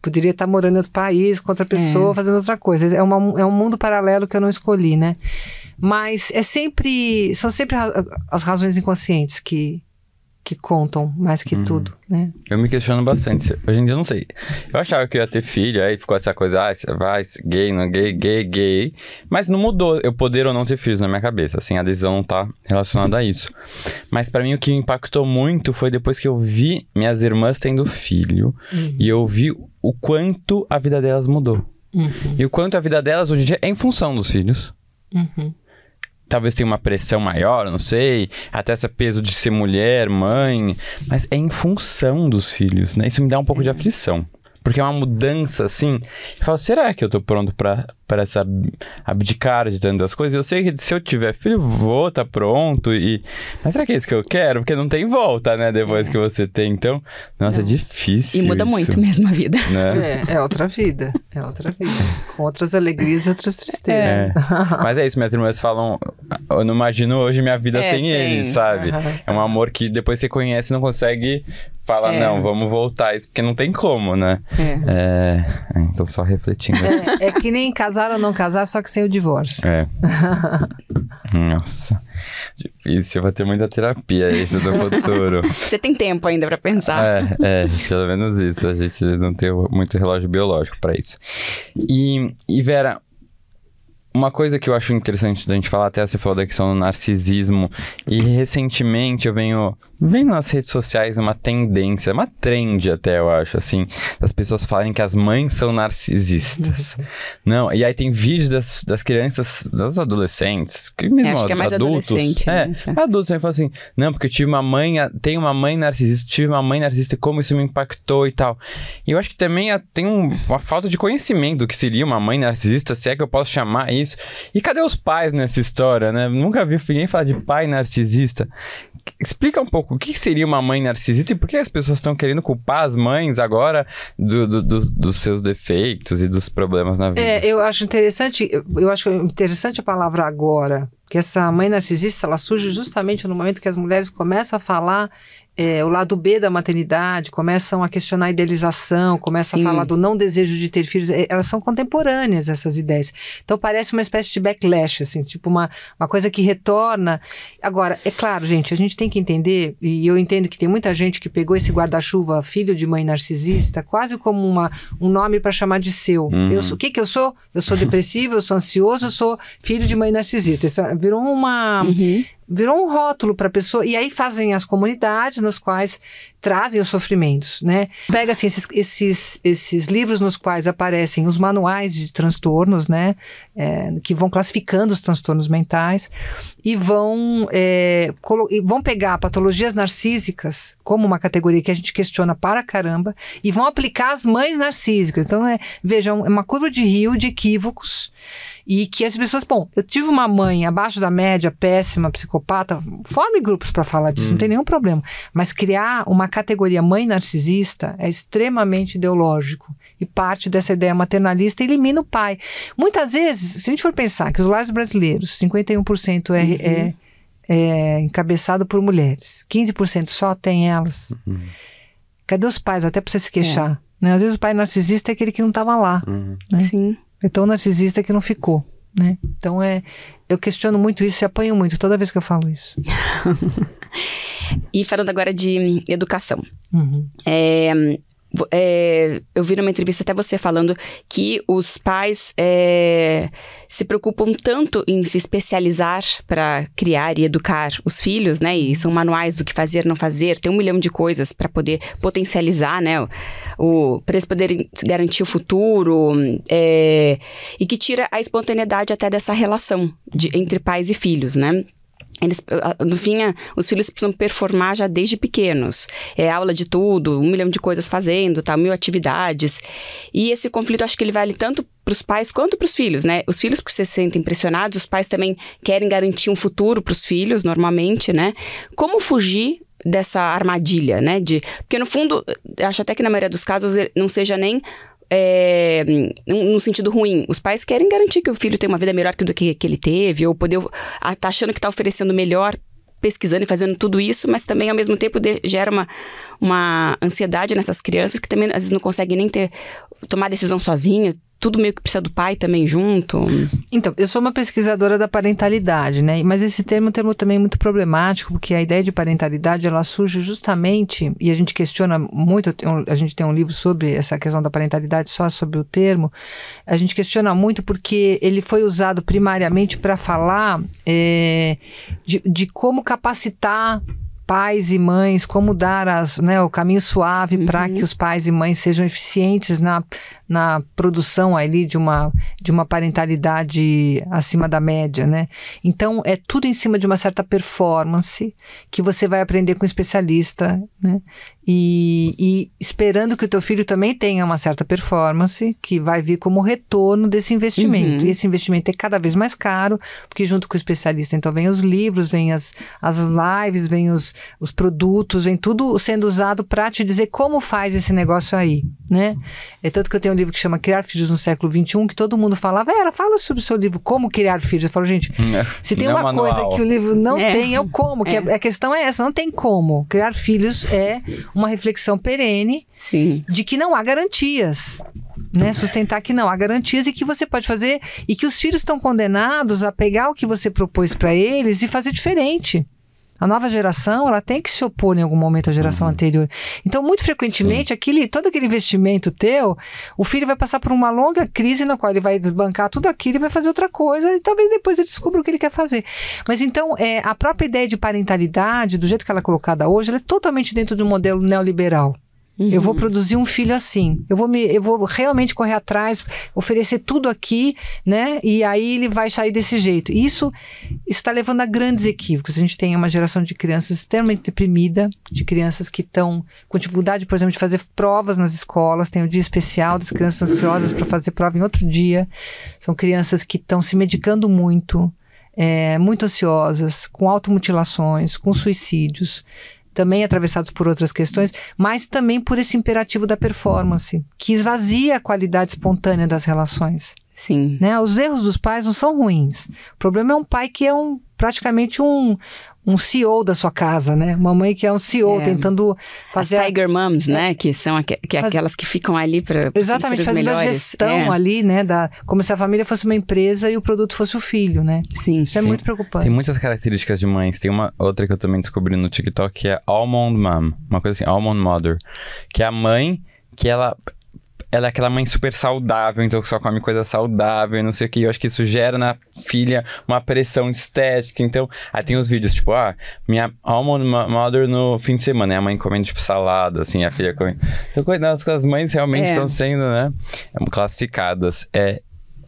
poderia estar morando em outro país, com outra pessoa, é. fazendo outra coisa. É, uma, é um mundo paralelo que eu não escolhi, né? Mas é sempre. São sempre as razões inconscientes que, que contam mais que uhum. tudo, né? Eu me questiono bastante. Hoje em dia eu não sei. Eu achava que eu ia ter filho, aí ficou essa coisa, ah, é, vai, é gay, não é gay, gay, gay. Mas não mudou eu poder ou não ter filhos na minha cabeça. Assim, a decisão não tá relacionada a isso. Mas para mim o que me impactou muito foi depois que eu vi minhas irmãs tendo filho uhum. e eu vi o quanto a vida delas mudou. Uhum. E o quanto a vida delas hoje em dia é em função dos filhos. Uhum talvez tenha uma pressão maior, não sei, até esse peso de ser mulher, mãe, mas é em função dos filhos, né? Isso me dá um pouco de é. aflição porque é uma mudança assim. Eu falo, será que eu tô pronto para para essa abdicar de tantas coisas? Eu sei que se eu tiver filho, vou tá pronto e mas será que é isso que eu quero? Porque não tem volta, né, depois é. que você tem. Então, nossa, é não. é difícil. E muda isso, muito mesmo a vida. Né? É, é outra vida, é outra vida, com outras alegrias e outras tristezas. É. mas é isso, minhas irmãs falam, eu não imagino hoje minha vida é, sem, sem ele, sabe? Uhum. É um amor que depois você conhece e não consegue fala, é. não, vamos voltar isso, porque não tem como, né? É. É, é então, só refletindo. É, é, que nem casar ou não casar, só que sem o divórcio. É. Nossa, difícil. Vai ter muita terapia isso do futuro. Você tem tempo ainda para pensar. É, é, pelo menos isso. A gente não tem muito relógio biológico para isso. E, e Vera, uma coisa que eu acho interessante da gente falar, até você falou da questão do narcisismo, e recentemente eu venho vendo nas redes sociais uma tendência, uma trend até, eu acho, assim, das pessoas falarem que as mães são narcisistas. Não, e aí tem vídeos das, das crianças, das adolescentes, que mesmo acho que é mais adultos. É, né? adultos, aí falam assim, não, porque eu tive uma mãe, tem uma mãe narcisista, tive uma mãe narcisista, como isso me impactou e tal. E eu acho que também tem uma falta de conhecimento do que seria uma mãe narcisista, se é que eu posso chamar isso. E cadê os pais nessa história, né? Nunca vi ninguém falar de pai narcisista. Explica um pouco o que seria uma mãe narcisista e por que as pessoas estão querendo culpar as mães agora do, do, do, dos seus defeitos e dos problemas na vida. É, eu acho interessante, eu acho interessante a palavra agora, que essa mãe narcisista ela surge justamente no momento que as mulheres começam a falar é, o lado B da maternidade, começam a questionar a idealização, começam Sim. a falar do não desejo de ter filhos. É, elas são contemporâneas, essas ideias. Então parece uma espécie de backlash, assim, tipo uma, uma coisa que retorna. Agora, é claro, gente, a gente tem que entender, e eu entendo que tem muita gente que pegou esse guarda-chuva filho de mãe narcisista quase como uma, um nome para chamar de seu. Uhum. Eu sou, o que, que eu sou? Eu sou depressivo, eu sou ansioso, eu sou filho de mãe narcisista. Isso virou uma. Uhum virou um rótulo para a pessoa. E aí fazem as comunidades nas quais trazem os sofrimentos, né? Pega assim, esses, esses, esses livros nos quais aparecem os manuais de transtornos, né? É, que vão classificando os transtornos mentais e vão, é, e vão pegar patologias narcísicas como uma categoria que a gente questiona para caramba e vão aplicar as mães narcísicas. Então, é, vejam, é uma curva de rio de equívocos e que as pessoas, bom, eu tive uma mãe abaixo da média, péssima, psicopata, forme grupos para falar disso, hum. não tem hum. nenhum problema. Mas criar uma categoria mãe narcisista é extremamente ideológico e parte dessa ideia maternalista elimina o pai. Muitas vezes, se a gente for pensar que os lares brasileiros, 51% é, uhum. é, é, encabeçado por mulheres, 15% só tem elas. Uhum. Cadê os pais? Até para você se é. queixar. É. Né? Às vezes o pai narcisista é aquele que não estava lá. Uhum. Né? Sim. Então, o narcisista é que não ficou, né? Então, é, eu questiono muito isso e apanho muito toda vez que eu falo isso. e falando agora de educação. Uhum. É, é, eu vi numa entrevista até você falando que os pais é, se preocupam tanto em se especializar para criar e educar os filhos, né? E são manuais do que fazer, não fazer, tem um milhão de coisas para poder potencializar, né? O, para eles poderem garantir o futuro é, e que tira a espontaneidade até dessa relação de, entre pais e filhos, né? eles, ah, ah, no fim, é, os filhos precisam performar já desde pequenos. É aula de tudo, um milhão de coisas fazendo, tá, mil atividades. E esse conflito, acho que ele vale tanto para os pais quanto para os filhos, né? Os filhos porque se sentem pressionados, os pais também querem garantir um futuro para os filhos, normalmente, né? Como fugir dessa armadilha, né? De, porque no fundo, acho até que na maioria dos casos eh, não seja nem é, num sentido ruim. Os pais querem garantir que o filho tenha uma vida melhor que do que, que ele teve, ou poder. A, ah, tá achando que está oferecendo melhor pesquisando e fazendo tudo isso, mas também ao mesmo tempo de, gera uma, uma ansiedade nessas crianças que também às vezes não conseguem nem ter tomar decisão sozinha, tudo meio que precisa do pai também junto? Então, eu sou uma pesquisadora da parentalidade, né? Mas esse termo é um termo também muito problemático, porque a ideia de parentalidade, ela surge justamente, e a gente questiona muito, a gente tem um livro sobre essa questão da parentalidade, só sobre o termo, a gente questiona muito porque ele foi usado primariamente para falar é, de, de como capacitar pais e mães, como dar as, né, o caminho suave uhum. para que os pais e mães sejam eficientes na, na produção ali de uma, de uma parentalidade acima da média, né? Então, é tudo em cima de uma certa performance que você vai aprender com um especialista, né? E, e esperando que o teu filho também tenha uma certa performance que vai vir como retorno desse investimento. Uhum. E esse investimento é cada vez mais caro, porque junto com o especialista, então, vem os livros, vem as, as lives, vem os, os produtos, vem tudo sendo usado para te dizer como faz esse negócio aí, né? É tanto que eu tenho livro que chama Criar Filhos no Século XXI, que todo mundo fala, Vera, fala sobre o seu livro Como Criar Filhos. Eu falo, gente, é, se tem é uma manual. coisa que o livro não é. tem, é o como. Que é. a, questão é essa, não tem como. Criar filhos é uma reflexão perene Sim. de que não há garantias. Né? Sustentar que não há garantias e que você pode fazer e que os filhos estão condenados a pegar o que você propôs para eles e fazer diferente. A nova geração, ela tem que se opor em algum momento à geração uhum. anterior. Então, muito frequentemente, aquele, todo aquele investimento teu, o filho vai passar por uma longa crise na qual ele vai desbancar tudo aquilo e vai fazer outra coisa, e talvez depois ele descubra o que ele quer fazer. Mas então, é, a própria ideia de parentalidade, do jeito que ela é colocada hoje, ela é totalmente dentro do modelo neoliberal. Uhum. Eu vou uhum. produzir um filho assim. Eu vou me, eu vou realmente correr atrás, oferecer tudo aqui, né? E aí ele vai sair desse jeito. Isso está levando a grandes equívocos. A gente tem uma geração de crianças extremamente deprimida, de crianças que estão com dificuldade, por exemplo, de fazer provas nas escolas. Tem o dia especial das crianças ansiosas para fazer prova em outro dia. São crianças que estão se medicando muito, é, muito ansiosas, com automutilações, com suicídios também atravessados por outras questões, mas também por esse imperativo da performance, que esvazia a qualidade espontânea das relações. Sim. Né? Os erros dos pais não são ruins. O problema é um pai que é um praticamente um, um CEO da sua casa, né? Uma mãe que é um CEO, é. tentando fazer... As Tiger Moms, né? É. Que são aqu... que é Faz... aquelas que ficam ali para Exatamente, fazendo a gestão é. ali, né? Da... Como se a família fosse uma empresa e o produto fosse o filho, né? Sim. Isso é muito preocupante. Tem muitas características de mães. Tem uma outra que eu também descobri no TikTok, que é Almond Mom. Uma coisa assim, Almond Mother. Que é a mãe que ela ela é aquela mãe super saudável, então só come coisa saudável, não sei o que. Eu acho que isso gera na filha uma pressão estética. Então, aí tem os vídeos, tipo, ah, minha almond mother no fim de semana, é a mãe comendo, tipo, salada, assim, a filha comendo. Então, as mães realmente estão é. sendo, né, classificadas. É,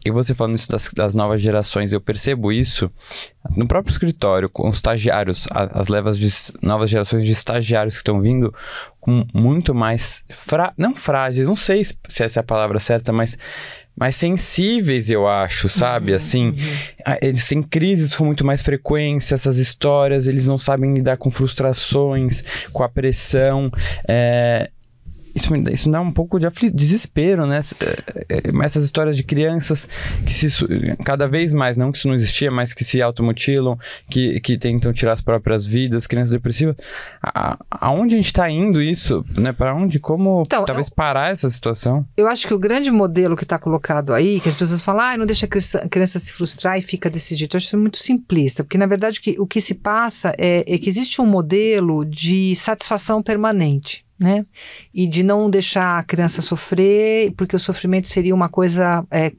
e você falando isso das, das, novas gerações, eu percebo isso no próprio escritório, com os estagiários, a, as levas de novas gerações de estagiários que estão vindo com muito mais, fra, não frágeis, não sei se essa é a palavra certa, mas mais sensíveis, eu acho, sabe? Uhum, assim, uhum. eles têm crises com muito mais frequência, essas histórias, eles não sabem lidar com frustrações, com a pressão. É, isso, me, isso dá um pouco de desespero, né? Eh, eh, essas histórias de crianças que se cada vez mais, não que isso não existia, mas que se automutilam, que, que tentam tirar as próprias vidas, crianças depressivas. A, aonde a gente está indo isso, né? Para onde, como então, talvez eu, parar essa situação? Eu acho que o grande modelo que está colocado aí, que as pessoas falam, ah, não deixa a criança, a criança se frustrar e fica desse jeito. Eu acho isso muito simplista, porque na verdade o que, o que se passa é, é que existe um modelo de satisfação permanente né? E de não deixar a criança sofrer, porque o sofrimento seria uma coisa é,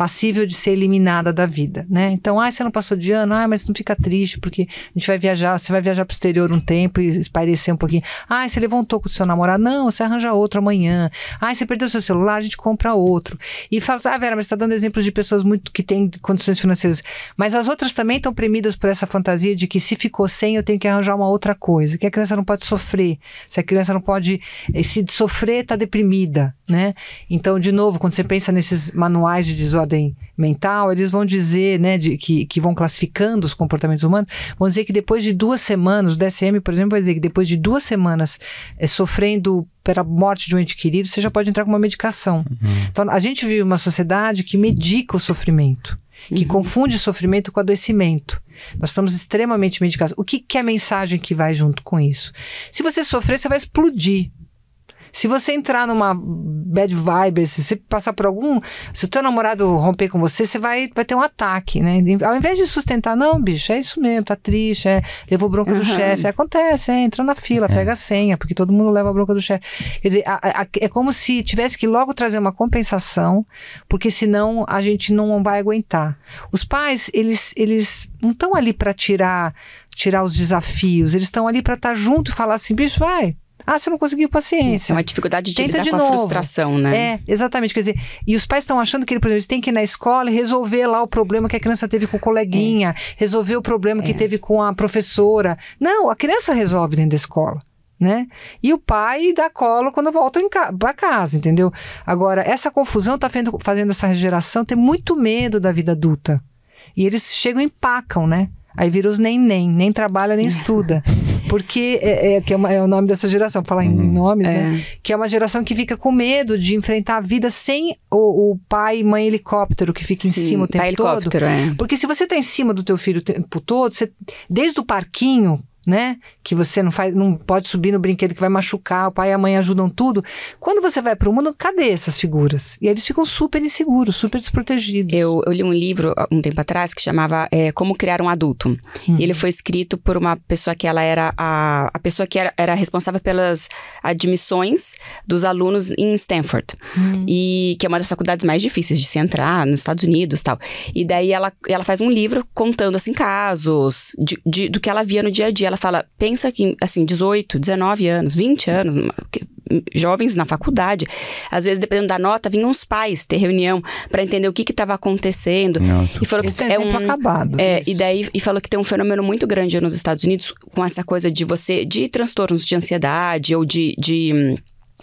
passível de ser eliminada da vida, né? Então, ah, você não passou de ano, ah, mas não fica triste porque a gente vai viajar, você vai viajar pro exterior um tempo e espairecer um pouquinho. Ah, você levou um toco do seu namorado, não, você arranja outro amanhã. Ah, você perdeu seu celular, a gente compra outro. E fala assim, ah, Vera, mas você tá dando exemplos de pessoas muito que têm condições financeiras. Mas as outras também estão premidas por essa fantasia de que se ficou sem, eu tenho que arranjar uma outra coisa, que a criança não pode sofrer, se a criança não pode, eh, se sofrer, tá deprimida, né? Então, de novo, quando você pensa nesses manuais de desordem ordem mental, eles vão dizer, né, de, que, que vão classificando os comportamentos humanos, vão dizer que depois de duas semanas, o DSM, por exemplo, vai dizer que depois de duas semanas é, sofrendo pela morte de um ente querido, você já pode entrar com uma medicação. Uhum. Então, a gente vive uma sociedade que medica o sofrimento, que uhum. confunde sofrimento com adoecimento. Nós estamos extremamente medicados. O que, que é a mensagem que vai junto com isso? Se você sofrer, você vai explodir. Se você entrar numa bad vibe, se você passar por algum. Se o teu namorado romper com você, você vai, vai ter um ataque, né? Ao invés de sustentar, não, bicho, é isso mesmo, tá triste, é, levou bronca uhum. do chefe. Acontece, é, entra na fila, é. pega a senha, porque todo mundo leva a bronca do chefe. Quer dizer, a, a, é como se tivesse que logo trazer uma compensação, porque senão a gente não vai aguentar. Os pais, eles, eles não estão ali para tirar tirar os desafios, eles estão ali para estar tá junto e falar assim, bicho, vai, ah, você não conseguiu paciência. É uma dificuldade de Tenta lidar de com novo. a frustração, né? É, exatamente. Quer dizer, e os pais estão achando que ele, por exemplo, tem que ir na escola e resolver lá o problema que a criança teve com o coleguinha, é. resolver o problema é. que teve com a professora. Não, a criança resolve dentro da escola. Né? E o pai dá colo quando volta ca para casa, entendeu? Agora, essa confusão está fazendo, essa geração ter muito medo da vida adulta. E eles chegam e empacam, né? Aí vira os nem-nem, nem trabalha, nem estuda. Porque é, é que é, uma, é, o nome dessa geração, falar uhum. em nomes, né? é. né? Que é uma geração que fica com medo de enfrentar a vida sem o, o pai e mãe helicóptero que fica Sim, em cima o tempo pai todo. Helicóptero, é. Porque se você tá em cima do teu filho o tempo todo, você, desde o parquinho, né? Que você não faz, não pode subir no brinquedo que vai machucar, o pai e a mãe ajudam tudo. Quando você vai para o mundo, cadê essas figuras? E eles ficam super inseguros, super desprotegidos. Eu, eu li um livro um tempo atrás que chamava é, Como Criar um Adulto. Uhum. E ele uhum. foi escrito por uma pessoa que ela era a, a pessoa que era, era responsável pelas admissões dos alunos em Stanford. Uhum. E que é uma das faculdades mais difíceis de se entrar nos Estados Unidos tal. E daí ela, ela faz um livro contando assim casos de, de do que ela via no dia a dia ela fala, pensa que, assim, 18, 19 anos, 20 anos, jovens na faculdade, às vezes, dependendo da nota, vinham os pais ter reunião para entender o que estava acontecendo. Nossa. E falou que é um acabado. É, isso. e daí e falou que tem um fenômeno muito grande nos Estados Unidos com essa coisa de você de transtornos de ansiedade ou de, de hum,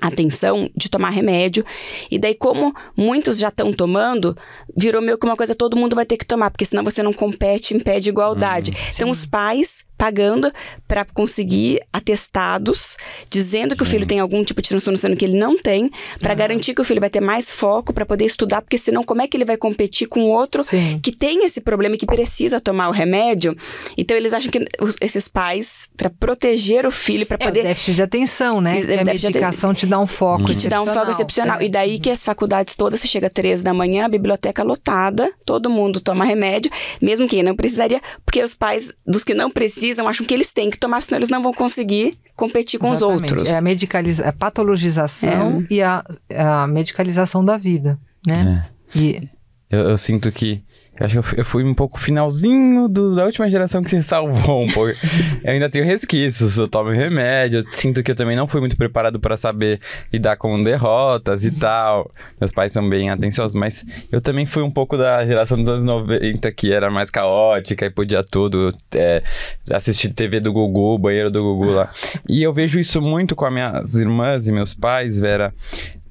atenção de tomar remédio. E daí, como muitos já estão tomando, virou meio que uma coisa todo mundo vai ter que tomar, porque senão você não compete em pé de igualdade. Hum, então, os pais pagando para conseguir atestados dizendo que Sim. o filho tem algum tipo de transtorno, sendo que ele não tem, para ah. garantir que o filho vai ter mais foco para poder estudar, porque senão como é que ele vai competir com outro Sim. que tem esse problema e que precisa tomar o remédio? Então eles acham que os, esses pais para proteger o filho para poder é, o déficit de atenção, né? É, a medicação te dá um foco, que te dá um foco excepcional. É. E daí que as faculdades todas, você chega às três da manhã, a biblioteca lotada, todo mundo toma remédio, mesmo quem não precisaria, porque os pais dos que não precisam precisam, acham que eles têm que tomar, senão eles não vão conseguir competir com Exatamente. os outros. É a, medicaliza é a patologização é. e a, é a medicalização da vida, né? É. E... Eu, eu sinto que acho que eu fui um pouco finalzinho do, da última geração que se salvou um pouco. eu ainda tenho resquícios, eu tomo remédio, eu sinto que eu também não fui muito preparado para saber lidar com derrotas e tal. Meus pais são bem atenciosos, mas eu também fui um pouco da geração dos anos 90 que era mais caótica e podia tudo, é, assistir TV do Gugu, banheiro do Gugu lá. E eu vejo isso muito com as minhas irmãs e meus pais, Vera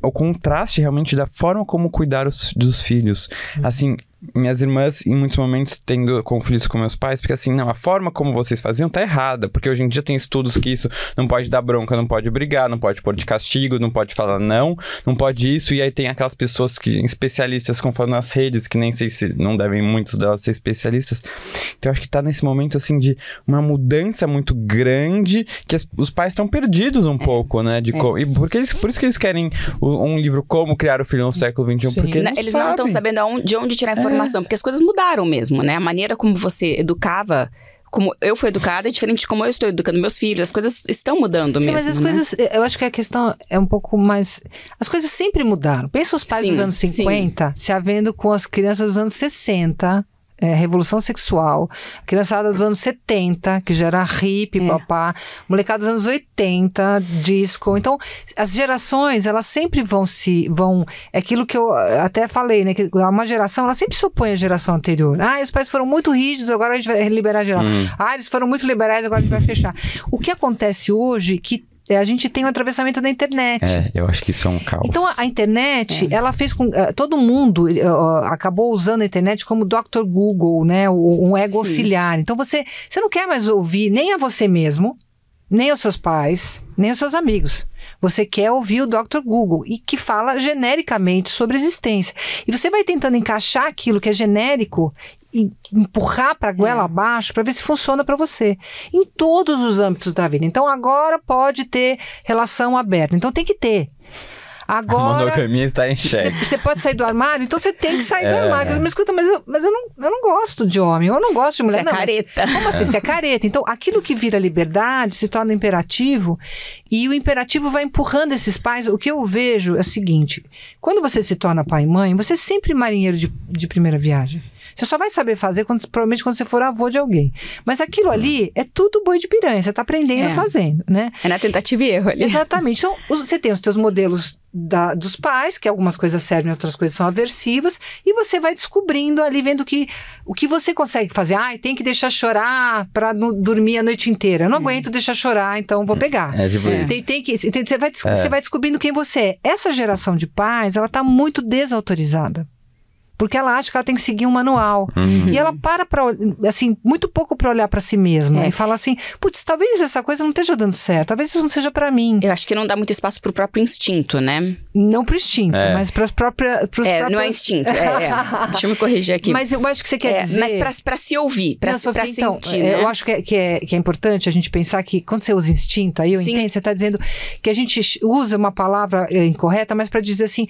o contraste realmente da forma como cuidar os, dos filhos. Uhum. Assim, minhas irmãs, em muitos momentos, tendo conflitos com meus pais, porque assim, não, a forma como vocês faziam tá errada, porque hoje em dia tem estudos que isso não pode dar bronca, não pode brigar, não pode pôr de castigo, não pode falar não, não pode isso, e aí tem aquelas pessoas que, especialistas, conforme nas redes, que nem sei se não devem muitos delas ser especialistas. Então, acho que tá nesse momento, assim, de uma mudança muito grande, que as, os pais estão perdidos um é. pouco, né? De é. como, e porque eles, por isso que eles querem o, um livro Como Criar o Filho no Século XXI, Sim. porque eles não, estão sabendo de onde tirar é porque as coisas mudaram mesmo, né? A maneira como você educava como eu fui educada é diferente de como eu estou educando meus filhos. As coisas estão mudando Sim, mesmo. Mas as né? coisas, eu acho que a questão é um pouco mais. As coisas sempre mudaram. Pensa os pais sim, dos anos 50 sim. se havendo com as crianças dos anos 60 é, revolução sexual, criançada dos anos 70, que já era hip, é. papá, molecada dos anos 80, disco. Então, as gerações, elas sempre vão se. vão É aquilo que eu ah, até falei, né? Que uma geração, ela sempre se opõe à geração anterior. Ah, os pais foram muito rígidos, agora a gente vai liberar geral. Hum. Ah, eles foram muito liberais, agora a gente vai fechar. O que acontece hoje que é, a gente tem um atravessamento da internet. É, eu acho que isso é um caos. Então, a, internet, é. ela fez com... Eh, todo mundo uh, acabou usando a internet como Dr. Google, né? um ego Sim. auxiliar. Então, você, você não quer mais ouvir nem a você mesmo, nem aos seus pais, nem aos seus amigos. Você quer ouvir o Dr. Google e que fala genericamente sobre existência. E você vai tentando encaixar aquilo que é genérico empurrar para a goela é. abaixo para ver se funciona para você. Em todos os âmbitos da vida. Então agora pode ter relação aberta. Então tem que ter. Agora. A monogamia está em xeque. Você pode sair do armário, então você tem que sair é. do armário. Mas escuta, mas, eu, mas eu, não, eu não gosto de homem, eu não gosto de mulher. Você é não, é careta. Mas, como assim? Você é careta. Então, aquilo que vira liberdade se torna imperativo e o imperativo vai empurrando esses pais. O que eu vejo é o seguinte: quando você se torna pai e mãe, você é sempre marinheiro de, de primeira viagem. Você só vai saber fazer quando, provavelmente quando você for avô de alguém. Mas aquilo ali é tudo boi de piranha, você está aprendendo é. fazendo, né? É na tentativa e erro ali. Exatamente. Então, você tem os seus modelos da, dos pais, que algumas coisas servem, outras coisas são aversivas, e você vai descobrindo ali, vendo que o que você consegue fazer. Ah, tem que deixar chorar para dormir a noite inteira. Eu não é. aguento deixar chorar, então vou hum. pegar. É, tipo é. Tem, tem que, tem, você, vai, é. você vai descobrindo quem você é. Essa geração de pais, ela está muito desautorizada porque ela acha que ela tem que seguir um manual. Uhum. E ela para para assim, muito pouco para olhar para si mesma é. e fala assim: "Putz, talvez essa coisa não esteja dando certo, talvez isso não seja para mim". Eu acho que não dá muito espaço para o próprio instinto, né? Não para o instinto, é. mas para as próprias. É, é, próprios... não é instinto. É, é. Deixa eu me corrigir aqui. Mas eu acho que você quer é, dizer. Mas para se ouvir, para se então, sentir. Então, né? Eu acho que é, que, é, que é importante a gente pensar que quando você usa instinto, aí eu Sim. entendo, você está dizendo que a gente usa uma palavra é, incorreta, mas para dizer assim,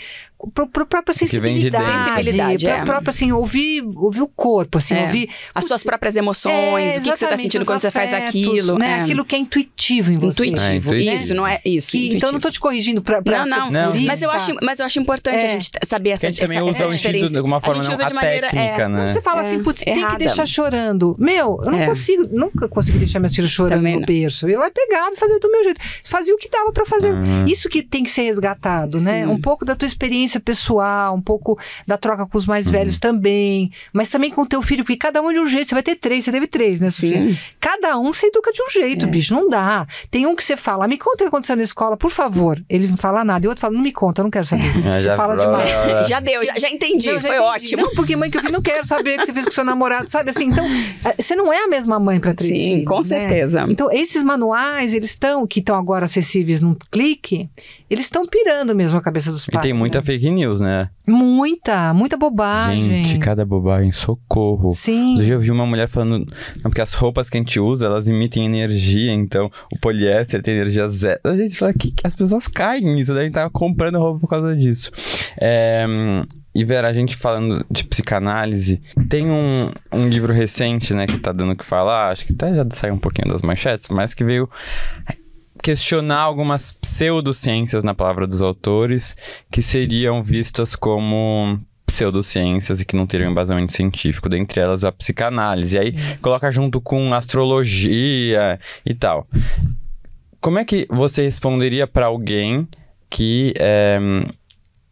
para pro própria sensibilidade. Que sensibilidade pra é. própria, assim, ouvir, ouvir o corpo, assim, ouvir. As suas próprias emoções, o que, que você está sentindo quando afetos, você faz aquilo. Né? Aquilo que é intuitivo em você. Intuitivo, intuitivo. isso, não é isso. Que, então eu não estou te corrigindo para. Não, não. não mas eu, acho, mas eu acho importante é. a gente saber essa, a gente também essa, usa essa diferença. De alguma forma, a gente usa não, de maneira, é, técnica, é, né? Você fala é. assim, putz, tem que deixar chorando. Meu, eu não é. consigo, nunca consegui deixar minhas filhas chorando no berço. Eu lá pegava e fazia do meu jeito. Fazia o que dava para fazer. Uhum. Isso que tem que ser resgatado, né? Sim. né? Um pouco da tua experiência pessoal, um pouco da troca com os mais uhum. velhos também, mas também com o teu filho, porque cada um é de um jeito, você vai ter três, você teve três, né? Sim. Cada um se educa de um jeito, bicho, não dá. Tem um que você fala, me conta o que aconteceu na escola, por favor. Ele não fala nada. E o outro fala, não me conta conta, eu não quero saber. Ah, você fala demais. já deu, já, já entendi, não, já foi entendi. ótimo. Não, porque mãe que eu fiz, não quero saber o que você fez com seu namorado, sabe? Assim, então, eh, você não é a mesma mãe para três Sim, filhos, com né? certeza. Então, esses manuais, eles estão, que estão agora acessíveis num clique, eles estão pirando mesmo a cabeça dos pais. E tem muita né? fake news, né? Muita, muita bobagem. Gente, cada bobagem, socorro. Sim. Hoje eu vi uma mulher falando, porque as roupas que a gente usa, elas emitem energia, então o poliéster tem energia zero. A gente fala que as pessoas caem nisso, devem estar tá comprando comendo roupa por causa disso. É, e Vera, a gente falando de psicanálise, tem um, um livro recente, né, que tá dando o que falar, acho que até já saiu um pouquinho das manchetes, mas que veio questionar algumas pseudociências na palavra dos autores, que seriam vistas como pseudociências e que não teriam embasamento científico, dentre elas a psicanálise. E aí uhum. coloca junto com astrologia e tal. Como é que você responderia para alguém que é,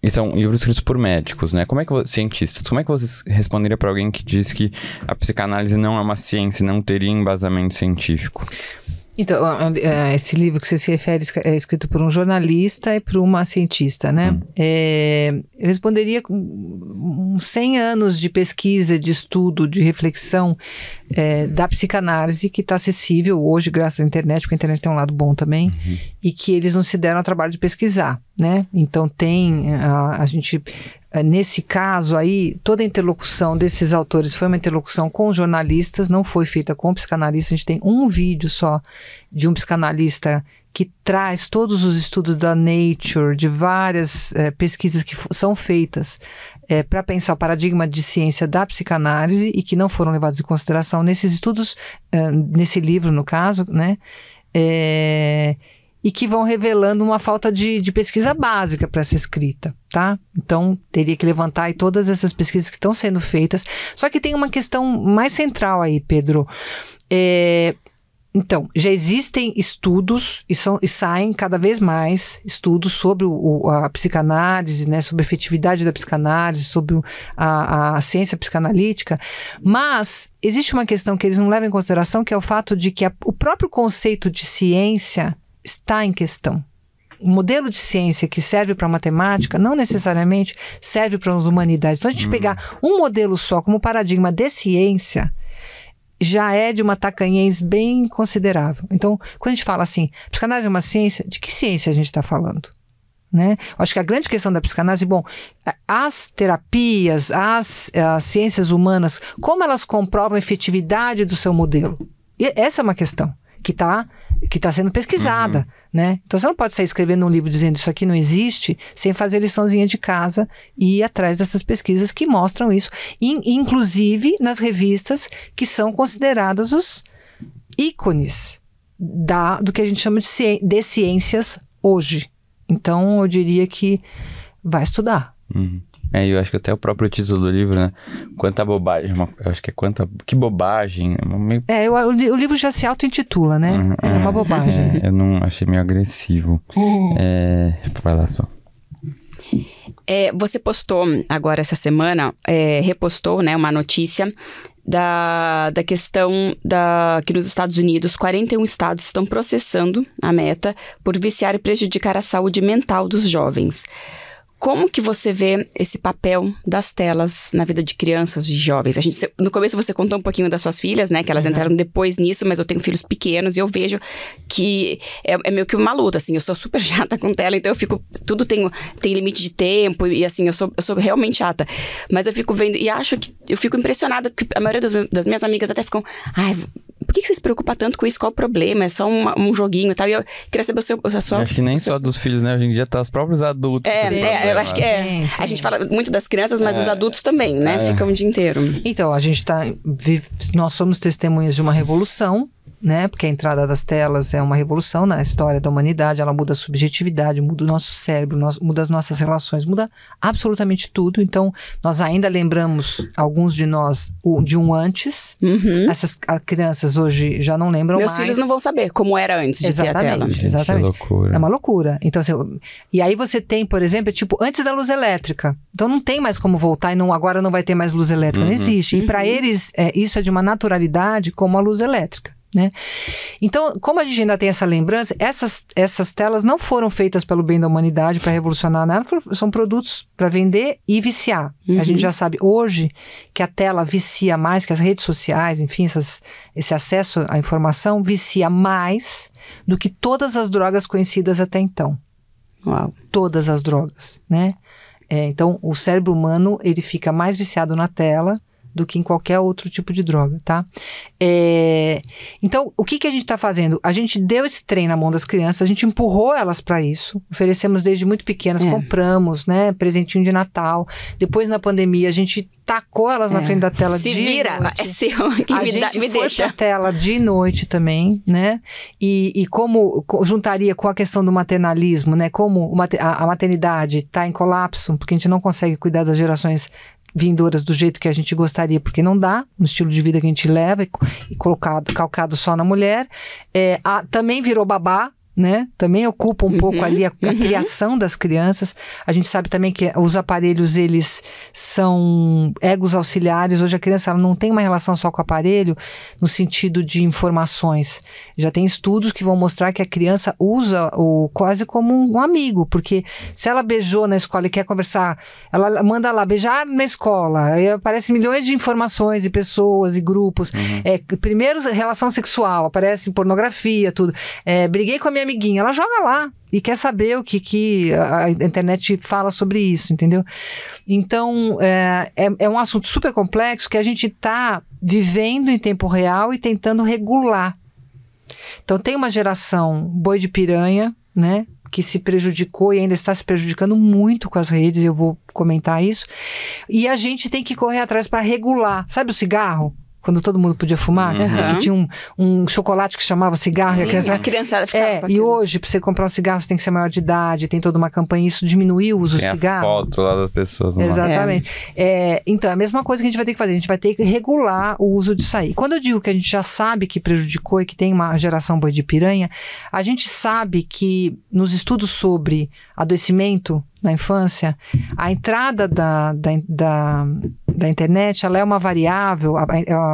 e são livros escritos por médicos, né? Como é que cientistas? Como é que vocês responderiam para alguém que diz que a psicanálise não é uma ciência, não teria embasamento científico? Então, é, esse livro que você se refere é, é escrito por um jornalista e por uma cientista, né? Hum. É, eu responderia uns 100 anos de pesquisa, de estudo, de reflexão é, da psicanálise, que está acessível hoje graças à internet, porque a internet tem um lado bom também, uhum. e que eles não se deram ao trabalho de pesquisar, né? Então, tem... A, a gente eh, nesse caso aí, toda a interlocução desses autores foi uma interlocução com jornalistas, não foi feita com psicanalistas. A gente tem um vídeo só de um psicanalista que traz todos os estudos da Nature, de várias é, pesquisas que são feitas é, eh, para pensar o paradigma de ciência da psicanálise e que não foram levados em consideração nesses estudos, é, nesse livro, no caso, né? É, e que vão revelando uma falta de, de pesquisa básica para essa escrita, tá? Então, teria que levantar aí todas essas pesquisas que estão sendo feitas. Só que tem uma questão mais central aí, Pedro. É, então, já existem estudos e, são, e saem cada vez mais estudos sobre o, a psicanálise, né, sobre a efetividade da psicanálise, sobre a, a ciência psicanalítica, mas existe uma questão que eles não levam em consideração, que é o fato de que a, o próprio conceito de ciência está em questão. O modelo de ciência que serve para matemática não necessariamente serve para as humanidades. Então, a gente hum. pegar um modelo só como paradigma de ciência já é de uma tacanhez bem considerável. Então, quando a gente fala assim, psicanálise é uma ciência, de que ciência a gente está falando? Né? Acho que a grande questão da psicanálise, bom, as terapias, as, as ciências humanas, como elas comprovam a efetividade do seu modelo? E essa é uma questão que está que tá sendo pesquisada, uhum. né? Então você não pode sair escrevendo um livro dizendo isso aqui não existe, sem fazer liçãozinha de casa e ir atrás dessas pesquisas que mostram isso, in, inclusive nas revistas que são consideradas os ícones da, do que a gente chama de, ci, de ciências hoje. Então eu diria que vai estudar. Uhum. É, eu acho que até o próprio título do livro, né? Quanta bobagem. Uma, eu acho que é quanta. Que bobagem. É meio... É, eu, o, livro já se auto-intitula, né? Uhum, é uma é. bobagem. É, eu não achei meio agressivo. Uhum. É, vai lá só. É, você postou agora essa semana, é, repostou né, uma notícia da, da questão da que nos Estados Unidos 41 estados estão processando a meta por viciar e prejudicar a saúde mental dos jovens. Como que você vê esse papel das telas na vida de crianças e jovens? A gente, no começo você contou um pouquinho das suas filhas, né? Que elas uhum. entraram depois nisso, mas eu tenho filhos pequenos e eu vejo que é, é, meio que uma luta, assim. Eu sou super chata com tela, então eu fico... Tudo tem, tem limite de tempo e, assim, eu sou, eu sou realmente chata. Mas eu fico vendo e acho que... Eu fico impressionada que a maioria das, das minhas amigas até ficam... Ai, por que, que você se preocupa tanto com isso? Qual o problema? É só um, um joguinho e tal. E eu queria saber o seu. A sua, acho que nem só dos filhos, né? Hoje em dia tá os próprios adultos. É, é eu acho que é. Sim, sim. A gente fala muito das crianças, mas é. os adultos também, né? É. Ficam o dia inteiro. Então, a gente tá. Nós somos testemunhas de uma revolução né? Porque a entrada das telas é uma revolução na história da humanidade, ela muda a subjetividade, muda o nosso cérebro, nós, muda as nossas relações, muda absolutamente tudo. Então, nós ainda lembramos, alguns de nós, de um antes. Uhum. Essas ah, crianças hoje já não lembram Meus mais. Meus filhos não vão saber como era antes de exatamente, ter a tela. Gente, exatamente. É, loucura. é uma loucura. Então, assim, e aí você tem, por exemplo, é tipo, antes da luz elétrica. Então, não tem mais como voltar e não, agora não vai ter mais luz elétrica. Uhum. Não existe. E uhum. para eles, é, isso é de uma naturalidade como a luz elétrica. Né? Então, como a gente ainda tem essa lembrança, essas, essas telas não foram feitas pelo bem da humanidade para revolucionar nada, são produtos para vender e viciar. Uhum. A gente uhum. já sabe hoje que a tela vicia mais, que as redes sociais, enfim, essas, esse acesso à informação vicia mais do que todas as drogas conhecidas até então. Uau. Todas as drogas, né? É, então, o cérebro humano ele fica mais viciado na tela do que em qualquer outro tipo de droga, tá? É, então, o que, que a gente está fazendo? A gente deu esse trem na mão das crianças, a gente empurrou elas para isso, oferecemos desde muito pequenas, é. compramos, né? Presentinho de Natal. Depois, na pandemia, a gente tacou elas é. na frente da tela Se de vira, noite. é seu, que a me, gente dá, me foi deixa. tela de noite também, né? E, e como juntaria com a questão do maternalismo, né? Como a maternidade está em colapso, porque a gente não consegue cuidar das gerações vindouras do jeito que a gente gostaria, porque não dá, no estilo de vida que a gente leva e, e colocado, calcado só na mulher. É, a, também virou babá, né? Também ocupa um uhum, pouco ali a, a uhum. criação das crianças. A gente sabe também que os aparelhos eles são egos auxiliares. Hoje a criança ela não tem uma relação só com o aparelho no sentido de informações. Já tem estudos que vão mostrar que a criança usa o quase como um, um amigo, porque se ela beijou na escola e quer conversar, ela manda lá beijar na escola. Aí aparecem milhões de informações e pessoas e grupos. Uhum. É, primeiro relação sexual, aparece pornografia, tudo. É, briguei com a minha amiguinha, ela joga lá e quer saber o que, que a internet fala sobre isso, entendeu? Então, é, é, é um assunto super complexo que a gente está vivendo em tempo real e tentando regular. Então, tem uma geração boi de piranha, né? que se prejudicou e ainda está se prejudicando muito com as redes, eu vou comentar isso. E a gente tem que correr atrás para regular. Sabe o cigarro? quando todo mundo podia fumar, uhum. que tinha um, um, chocolate que chamava cigarro. Sim, e a criança, a criançada ficava é, E hoje, pra você comprar um cigarro, você tem que ser maior de idade, tem toda uma campanha, isso diminuiu o uso do cigarro. foto lá das pessoas. Exatamente. É. É, então, é a mesma coisa que a gente vai ter que fazer, a gente vai ter que regular o uso disso aí. Quando eu digo que a gente já sabe que prejudicou e que tem uma geração boi de piranha, a gente sabe que nos estudos sobre adoecimento na infância, a entrada da, da, da, da internet ela é uma variável a,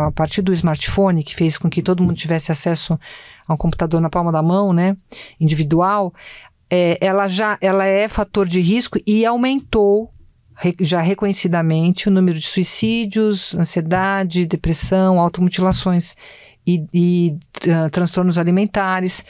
a, partir do smartphone que fez com que todo mundo tivesse acesso a um computador na palma da mão, né, individual. É, ela já ela é fator de risco e aumentou já reconhecidamente o número de suicídios, ansiedade, depressão, automutilações e, e uh, transtornos alimentares,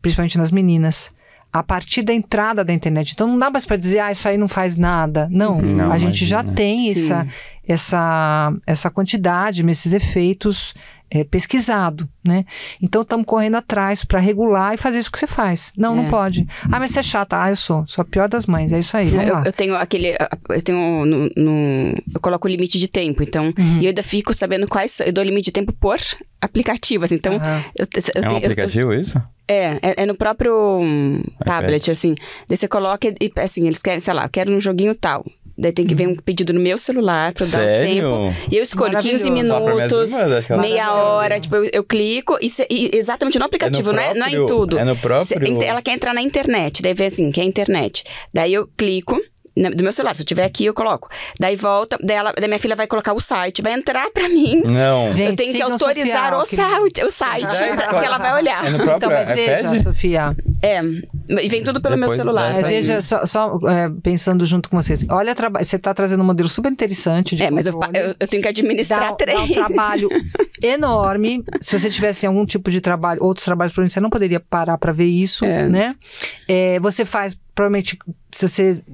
principalmente nas meninas a partir da entrada da internet. Então não dá mais para dizer, ah, isso aí não faz nada. Não, uhum. não a imagina. gente já tem essa, essa, essa quantidade, esses efeitos é, pesquisado, né? Então estamos correndo atrás para regular e fazer isso que você faz. Não, é. não pode. Ah, mas você é chata. Ah, eu sou. Sou a pior das mães. É isso aí. Eu, eu, tenho aquele. Eu tenho. No, no, eu coloco o limite de tempo. Então, uhum. e eu ainda fico sabendo quais. Eu dou limite de tempo por aplicativos. Então. Uhum. Eu, eu, é um aplicativo é isso? É, é, é, no próprio hum, tablet, assim. Daí você coloca e, assim, eles querem, sei lá, quero um joguinho tal. Daí tem que ver um uhum. pedido no meu celular pra Sério? um tempo. E eu escolho 15 minutos, é meia hora. Tipo, eu, eu clico e, se, e, exatamente no aplicativo, é no não, é, não é em tudo. É no próprio. Se, ela quer entrar na internet, daí vê assim, que é internet. Daí eu clico. Né, do meu celular. Se eu tiver aqui, eu coloco. Daí volta, daí, ela, daí minha filha vai colocar o site, vai entrar pra mim. Não. Gente, eu tenho que autorizar o, site, o site, pra, que ela vai olhar. É próprio, então, mas veja, Sofia. É, e vem tudo pelo Depois meu celular. Mas veja, só, só é, pensando junto com vocês. Olha, você está trazendo um modelo super interessante de É, mas eu, eu, eu, tenho que administrar dá, três. Dá um trabalho enorme. Se você tivesse algum tipo de trabalho, outros trabalhos, por exemplo, você não poderia parar para ver isso, é. né? É, você faz provavelmente, se, você, se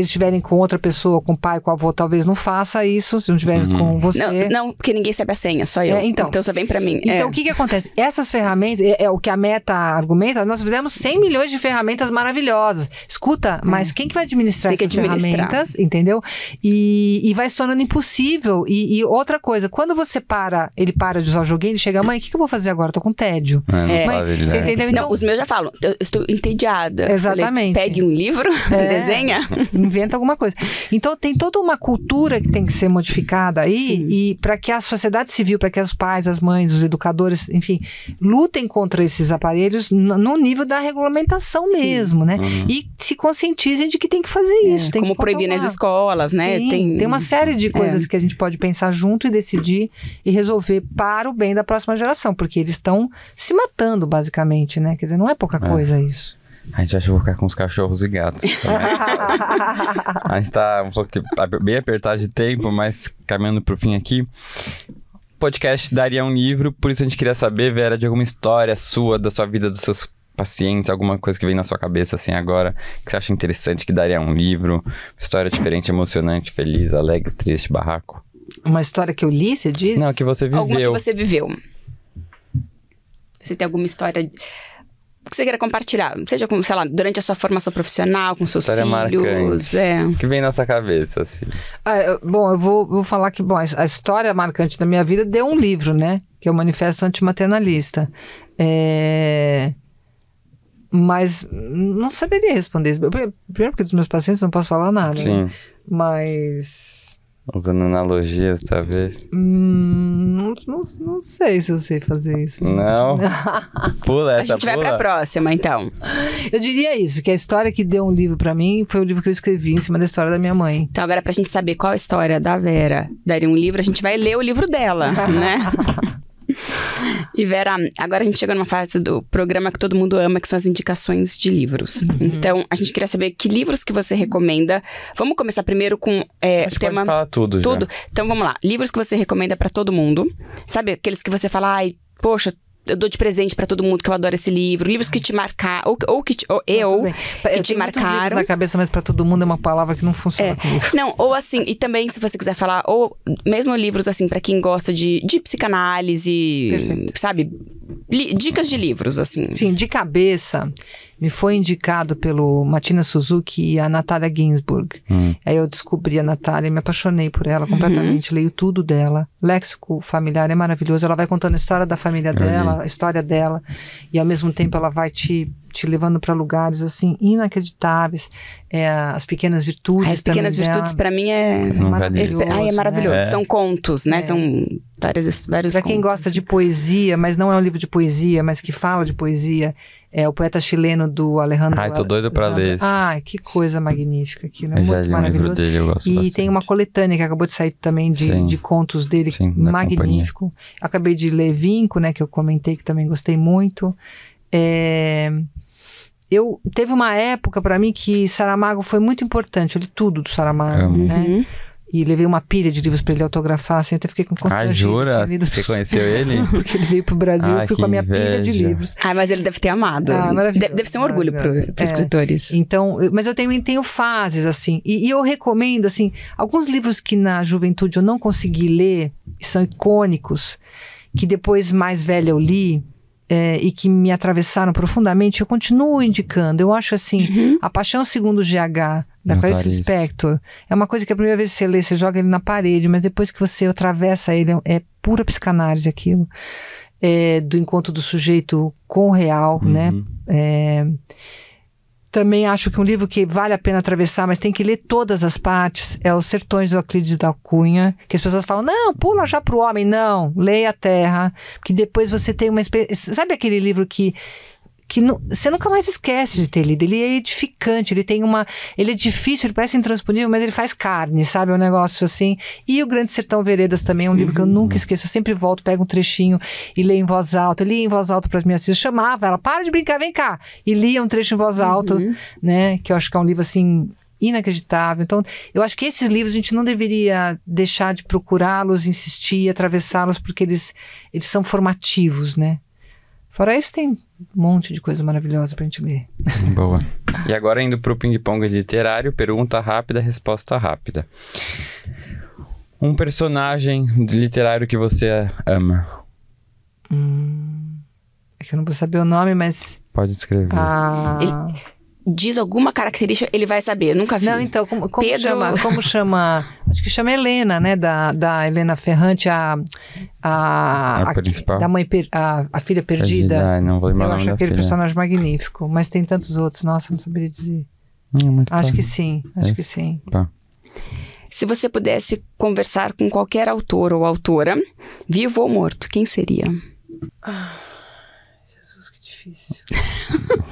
eles estiverem com outra pessoa, com o pai, com a avô, talvez não faça isso, se não estiverem uhum. com você. Não, não, porque ninguém sabe a senha, só eu. É, então, então só vem para mim. Então, é. o que que acontece? Essas ferramentas, é, é, o que a Meta argumenta, nós fizemos 100 milhões de ferramentas maravilhosas. Escuta, é. mas quem que vai administrar Tem essas administrar. ferramentas, entendeu? E, e, vai se tornando impossível. E, e, outra coisa, quando você para, ele para de usar o joguinho, ele chega, mãe, o que, que eu vou fazer agora? tô com tédio. É, não mãe, sabe, você entendeu? Então, não, os meus já falam, eu estou entediada. Exatamente. Falei, pegue um um livro, é, desenha. Inventa alguma coisa. Então tem toda uma cultura que tem que ser modificada aí Sim. e para que a sociedade civil, para que os pais, as mães, os educadores, enfim, lutem contra esses aparelhos no nível da regulamentação Sim. mesmo, né? Uhum. E se conscientizem de que tem que fazer é, isso. É, tem como que proibir nas escolas, né? Sim, tem... tem uma série de é. coisas é. que a gente pode pensar junto e decidir e resolver para o bem da próxima geração, porque eles estão se matando, basicamente, né? Quer dizer, não é pouca é. coisa isso. A gente acha que eu vou ficar com os cachorros e gatos. a gente tá um pouco tá bem apertado de tempo, mas caminhando pro fim aqui. Podcast daria um livro, por isso a gente queria saber, Vera, de alguma história sua, da sua vida, dos seus pacientes, alguma coisa que vem na sua cabeça assim agora, que você acha interessante, que daria um livro, história diferente, emocionante, feliz, alegre, triste, barraco. Uma história que eu li, você diz? Não, que você viveu. Alguma que você viveu. Você tem alguma história que você queira compartilhar? Seja com, sei lá, durante a sua formação profissional, com seus História é filhos. Marcante. É. que vem na sua cabeça, assim? Ah, eu, bom, eu vou, vou falar que, bom, a história marcante da minha vida deu um livro, né? Que é o Manifesto Antimaternalista. É mas não saberia responder. Primeiro porque dos meus pacientes não posso falar nada. Né? Sim. Né? Mas Usando analogias, talvez. Hum, não, não, não sei se eu sei fazer isso. Não. Pula essa, A gente vai para a próxima, então. Eu diria isso, que a história que deu um livro para mim foi o livro que eu escrevi em cima da história da minha mãe. Então, agora para a gente saber qual a história da Vera daria um livro, a gente vai ler o livro dela, né? E Vera, agora a gente chega numa fase do programa que todo mundo ama, que são as indicações de livros. Uhum. Então, a gente queria saber que livros que você recomenda. Vamos começar primeiro com é, o tema. Pode falar tudo, tudo. Já. Então vamos lá. Livros que você recomenda para todo mundo. Sabe aqueles que você fala, ai, poxa, eu dou de presente para todo mundo que eu adoro esse livro. Livros que te marcar ou, ou que te, ou, eu não, que eu te marcaram. na cabeça, mas para todo mundo é uma palavra que não funciona é. comigo. Não, ou assim, e também se você quiser falar, ou mesmo livros assim para quem gosta de, de psicanálise, Perfeito. sabe? Li, dicas de livros assim. Sim, de cabeça me foi indicado pelo Martina Suzuki e a Natália Ginsburg. Hum. Aí eu descobri a Natália e me apaixonei por ela uhum. completamente, uhum. leio tudo dela. Léxico familiar é maravilhoso, ela vai contando a história da família dela, a história dela, e ao mesmo tempo ela vai te te levando para lugares assim inacreditáveis, é, as pequenas virtudes. As pequenas virtudes para mim é, é maravilhoso. Né? Ai, é maravilhoso. Né? É. São contos, né? É. São vários, contos. Para quem gosta de poesia, mas não é um livro de poesia, mas que fala de poesia, é o poeta chileno do Alejandro. Ai, ah, tô doido para ler Ai, ah, que coisa magnífica aquilo. É muito maravilhoso. Um dele, e bastante. tem uma coletânea que acabou de sair também de, Sim. de contos dele, Sim, magnífico. Acabei de ler Vinco, né, que eu comentei que também gostei muito. É eu teve uma época para mim que Saramago foi muito importante. Eu li tudo do Saramago, né? Uhum. E levei uma pilha de livros para ele autografar, assim, até fiquei com ah, constrangido. Ah, jura? Você conheceu ele? Porque ele veio pro Brasil ah, e fui com a minha inveja. pilha de livros. Ah, mas ele deve ter amado. Ah, maravilhoso. Deve ser um orgulho para é, escritores. Então, mas eu tenho, tenho fases, assim. E, e, eu recomendo, assim, alguns livros que na juventude eu não consegui ler, são icônicos, que depois mais velha eu li, é, e que me atravessaram profundamente, eu continuo indicando. Eu acho assim, uhum. A Paixão Segundo GH, da na Clarice Lispector. É uma coisa que a primeira vez que você lê, você joga ele na parede, mas depois que você atravessa ele, é pura psicanálise aquilo. É, do encontro do sujeito com o real, uhum. né? É, também acho que um livro que vale a pena atravessar, mas tem que ler todas as partes, é Os Sertões do Euclides da Cunha, que as pessoas falam, não, pula já pro homem. Não, leia a terra, que depois você tem uma experiência... Sabe aquele livro que que você nunca mais esquece de ter lido. Ele é edificante, ele tem uma. Ele é difícil, ele parece intransponível, mas ele faz carne, sabe? É um negócio assim. E O Grande Sertão Veredas também é um uhum. livro que eu uhum. nunca esqueço. Eu sempre volto, pego um trechinho e leio em voz alta. Eu li em voz alta para as minhas filhas, chamava ela, para de brincar, vem cá. E lia um trecho em voz uhum. alta, uhum. né? Que eu acho que é um livro assim inacreditável. Então, eu acho que esses livros a gente não deveria deixar de procurá-los, insistir, atravessá-los, porque eles, eles são formativos, né? Fora isso, tem um monte de coisa maravilhosa pra gente ler. Boa. E agora indo pro ping-pong literário, pergunta rápida, resposta rápida. Um personagem literário que você ama? Hum, é que eu não vou saber o nome, mas... Pode escrever. Ah... Ele diz alguma característica, ele vai saber. Eu nunca vi. Não, então, como, como Pedro... chama? Como chama? Acho que chama Helena, né? Da, da Helena Ferrante, a. A, a, a principal. Da mãe per, a, a filha perdida. perdida. Ai, não vou lembrar Eu acho aquele filha. personagem magnífico, mas tem tantos outros. Nossa, não saberia dizer. Hum, acho que sim, acho é que sim. Tá. Se você pudesse conversar com qualquer autor ou autora, vivo ou morto, quem seria? Ah, Jesus, que difícil.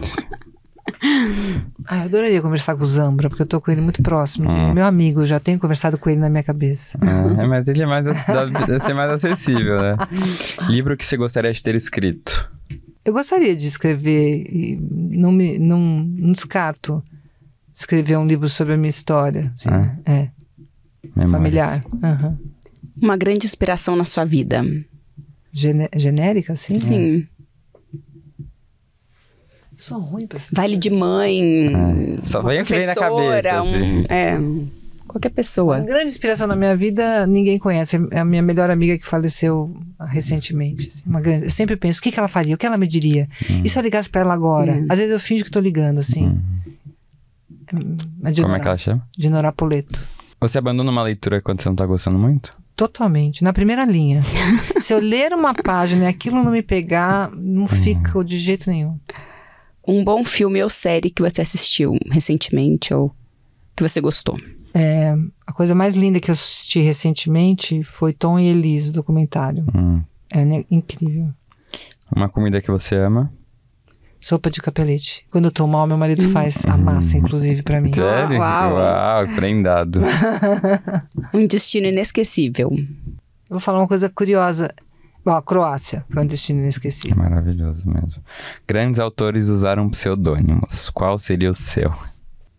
Ah, eu adoraria conversar com o Zambra, porque eu tô com ele muito próximo. Hum. Meu amigo, eu já tenho conversado com ele na minha cabeça. É, mas ele é mais, deve ser mais acessível, né? Livro que você gostaria de ter escrito? Eu gostaria de escrever, e não, me, não, não descarto escrever um livro sobre a minha história. Assim, ah. É. Familiar. Uhum. Uma grande inspiração na sua vida. genérica, assim? Sim. Sou ruim pra Baile de mãe. É. Só vem o que vem na cabeça. Um, assim. É. Qualquer pessoa. Uma grande inspiração na minha vida, ninguém conhece. É a minha melhor amiga que faleceu recentemente. Assim, uma grande, eu sempre penso, o que, que ela faria? O que ela me diria? Hum. E se eu ligasse pra ela agora? Hum. Às vezes eu finjo que tô ligando, assim. Hum. É, é Como é que ela chama? De Poleto. Você abandona uma leitura quando você não tá gostando muito? Totalmente, na primeira linha. Se eu ler uma página e aquilo não me pegar, não hum. fica de jeito nenhum um bom filme ou série que você assistiu recentemente ou que você gostou? É, a coisa mais linda que eu assisti recentemente foi Tom e Elise, documentário. Hum. É né, incrível. Uma comida que você ama? Sopa de capelete. Quando eu tô mal, meu marido hum. faz hum. a massa, hum. inclusive, para mim. Sério? Uau, Uau prendado. um destino inesquecível. Eu vou falar uma coisa curiosa. Bom, Croácia, foi um destino inesquecível. Maravilhoso mesmo. Grandes autores usaram pseudônimos. Qual seria o seu?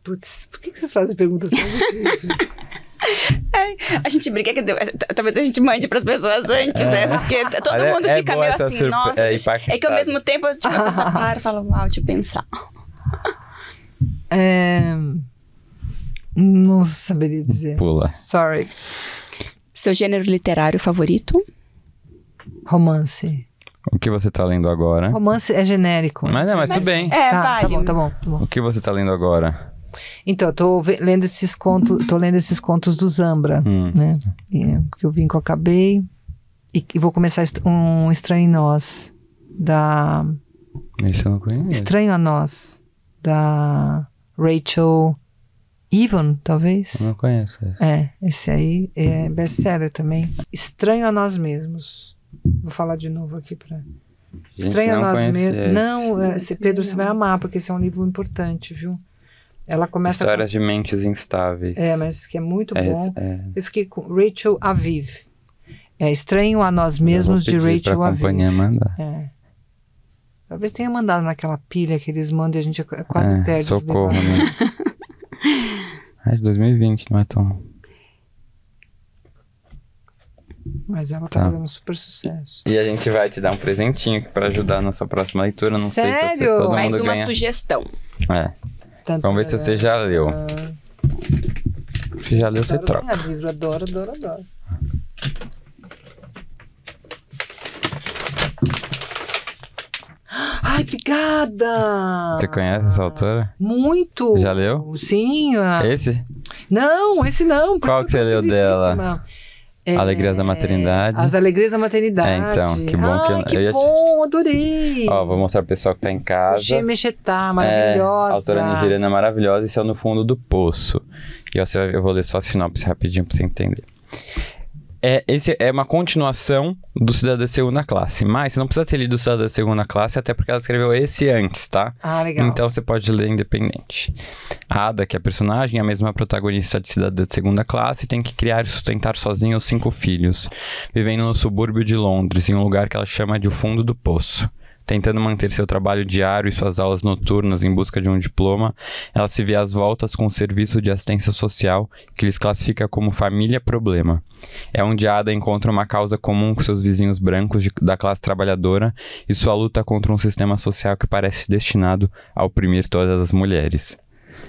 Putz, por que, vocês fazem perguntas tão difíceis? A gente brinca que talvez a gente mande para as pessoas antes é. dessas, porque todo Olha, mundo é fica meio assim, nossa. É, deixa... é, que ao mesmo tempo tipo, a pessoa para e fala, uau, deixa eu pensar. É... Não saberia dizer. Pula. Sorry. Seu gênero literário favorito? Romance. O que você tá lendo agora? Romance é genérico. Mas é mas, tudo bem. É, tá, vale. tá, bom, tá bom, tá bom. O que você tá lendo agora? Então, eu tô lendo esses contos, tô lendo esses contos do Zambra, hum. né? E, é, que eu vim que eu acabei. E, e vou começar um Estranho em Nós, da... Isso eu não conheço. Estranho a Nós, da Rachel Ivan, talvez. Eu não conheço esse. É, esse aí é best-seller também. Estranho a Nós Mesmos. Vou falar de novo aqui para. Estranha nós mesmos. É, não, esse é, Pedro você vai amar, porque esse é um livro importante, viu? Ela começa Histórias com... de mentes instáveis. É, mas que é muito é, bom. É... Eu fiquei com Rachel Aviv. É Estranho a Nós Mesmos de Rachel Aviv. Companhia mandar. É. Talvez tenha mandado naquela pilha que eles mandam e a gente é quase é, perde. Socorro, né? Mas 2020 não é tão mas ela é tá, dando fazendo super sucesso. E a gente vai te dar um presentinho para ajudar na sua próxima leitura. Não Sério? sei se você, todo mundo Mais uma sugestão. É. Tanto Vamos ver se você já leu. Ah. Se já leu, você troca. Livro. Adoro, adoro, adoro. Ai, obrigada! Você conhece essa autora? Muito! Já leu? Sim. A... Esse? Não, esse não. Qual que você leu dela? É, Alegrias da Maternidade. As Alegrias da Maternidade. É, então, que bom Ai, que eu... que bom, adorei! Ó, vou mostrar pro pessoal que tá em casa. Chimechetá, maravilhosa. É, autora nigeriana maravilhosa, esse é o No Fundo do Poço. E ó, eu vou ler só a sinopse rapidinho pra você entender é, esse é uma continuação do Cidade da Segunda Classe. Mas você não precisa ter lido o Cidade da Segunda Classe, até porque ela escreveu esse antes, tá? Ah, legal. Então você pode ler independente. A Ada, que é a personagem, é a mesma protagonista de Cidade da Segunda Classe, tem que criar e sustentar sozinha os cinco filhos, vivendo no subúrbio de Londres, em um lugar que ela chama de o fundo do poço. Tentando manter seu trabalho diário e suas aulas noturnas em busca de um diploma, ela se vê às voltas com o serviço de assistência social, que lhes classifica como família problema. É onde Ada encontra uma causa comum com seus vizinhos brancos de, da classe trabalhadora e sua luta contra um sistema social que parece destinado a oprimir todas as mulheres.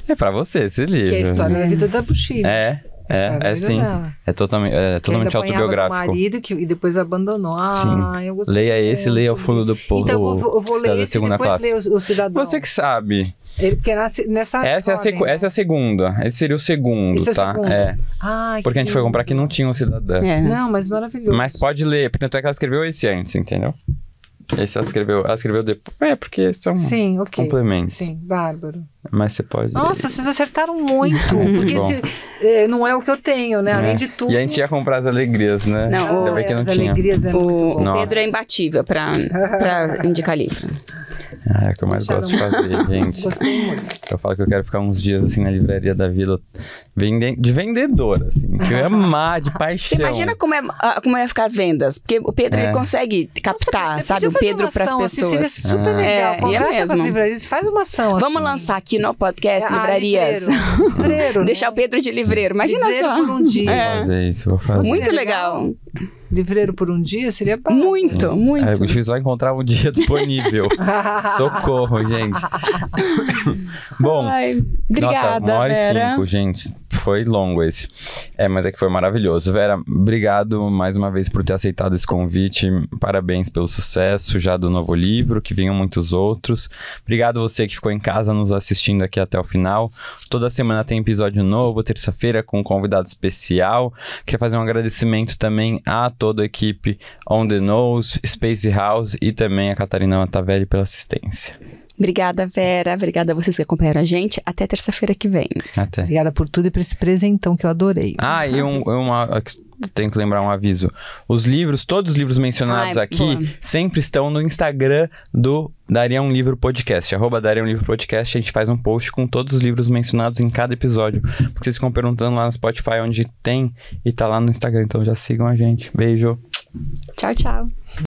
É para você esse livro. Que é a história da vida da tá Bushida. É. É, é sim. É totalmente, é totalmente autobiográfico. marido que, e depois abandonou. Ah, sim. leia esse, leia o fundo do povo. Então, eu vou, eu vou ler esse segunda depois ler o, o Cidadão. Você que sabe. Ele, porque é nessa essa, ordem, é a né? essa é a segunda. Esse seria o segundo, esse tá? É. O tá? segundo. é. Ai, porque a gente foi comprar que não tinha um cidadão. É. Não, mas maravilhoso. Mas pode ler. Tanto é que ela escreveu esse antes, entendeu? Esse ela escreveu, ela escreveu depois. É, porque são Sim, okay. complementos. Sim, bárbaro. Mas você pode. Nossa, vocês acertaram muito. porque é, não é o que eu tenho, né? É. Além de tudo. E a gente ia comprar as alegrias, né? Não, o, que não as tinha. alegrias é o, muito bom. O Pedro é imbatível pra, pra indicar livro. Ah, é o que eu mais Deixaram. gosto de fazer, gente. Gostei muito. Eu falo que eu quero ficar uns dias assim na livraria da vila vende... de vendedor, assim. Que eu ia amar de paixão. Você imagina como é, ah, como é ficar as vendas? Porque o Pedro é. ele consegue captar, Nossa, sabe? O Pedro para as pessoas. Assim, seria super legal. É, Conversa é mesmo. com as livrarias, faz uma ação. Assim. Vamos lançar aqui no podcast ah, Livrarias. Livreiro. livreiro Deixar né? o Pedro de livreiro. Imagina livreiro só. por um dia. É. Fazer isso, vou fazer. Muito legal. legal. Livreiro por um dia seria barato. Muito, Sim. muito. É difícil vai encontrar um dia disponível. Socorro, gente. Bom, Ai, obrigada, nossa, uma hora Vera. cinco, gente foi longo esse. É, mas é que foi maravilhoso. Vera, obrigado mais uma vez por ter aceitado esse convite. Parabéns pelo sucesso já do novo livro, que venham muitos outros. Obrigado você que ficou em casa nos assistindo aqui até o final. Toda semana tem episódio novo, terça-feira com um convidado especial. Queria fazer um agradecimento também a toda a equipe On The Nose, Space House e também a Catarina Matavelli pela assistência. Obrigada, Vera. Obrigada a vocês que acompanharam a gente. Até terça-feira que vem. Até. Obrigada por tudo e por esse presentão que eu adorei. Ah, e um, uma, ah, tenho que lembrar um aviso. Os livros, todos os livros mencionados Ai, ah, é aqui, boa. sempre estão no Instagram do Daria um Livro Podcast. Arroba Daria um Livro Podcast, a gente faz um post com todos os livros mencionados em cada episódio. Porque vocês ficam perguntando lá no Spotify onde tem e tá lá no Instagram. Então já sigam a gente. Beijo. Tchau, tchau.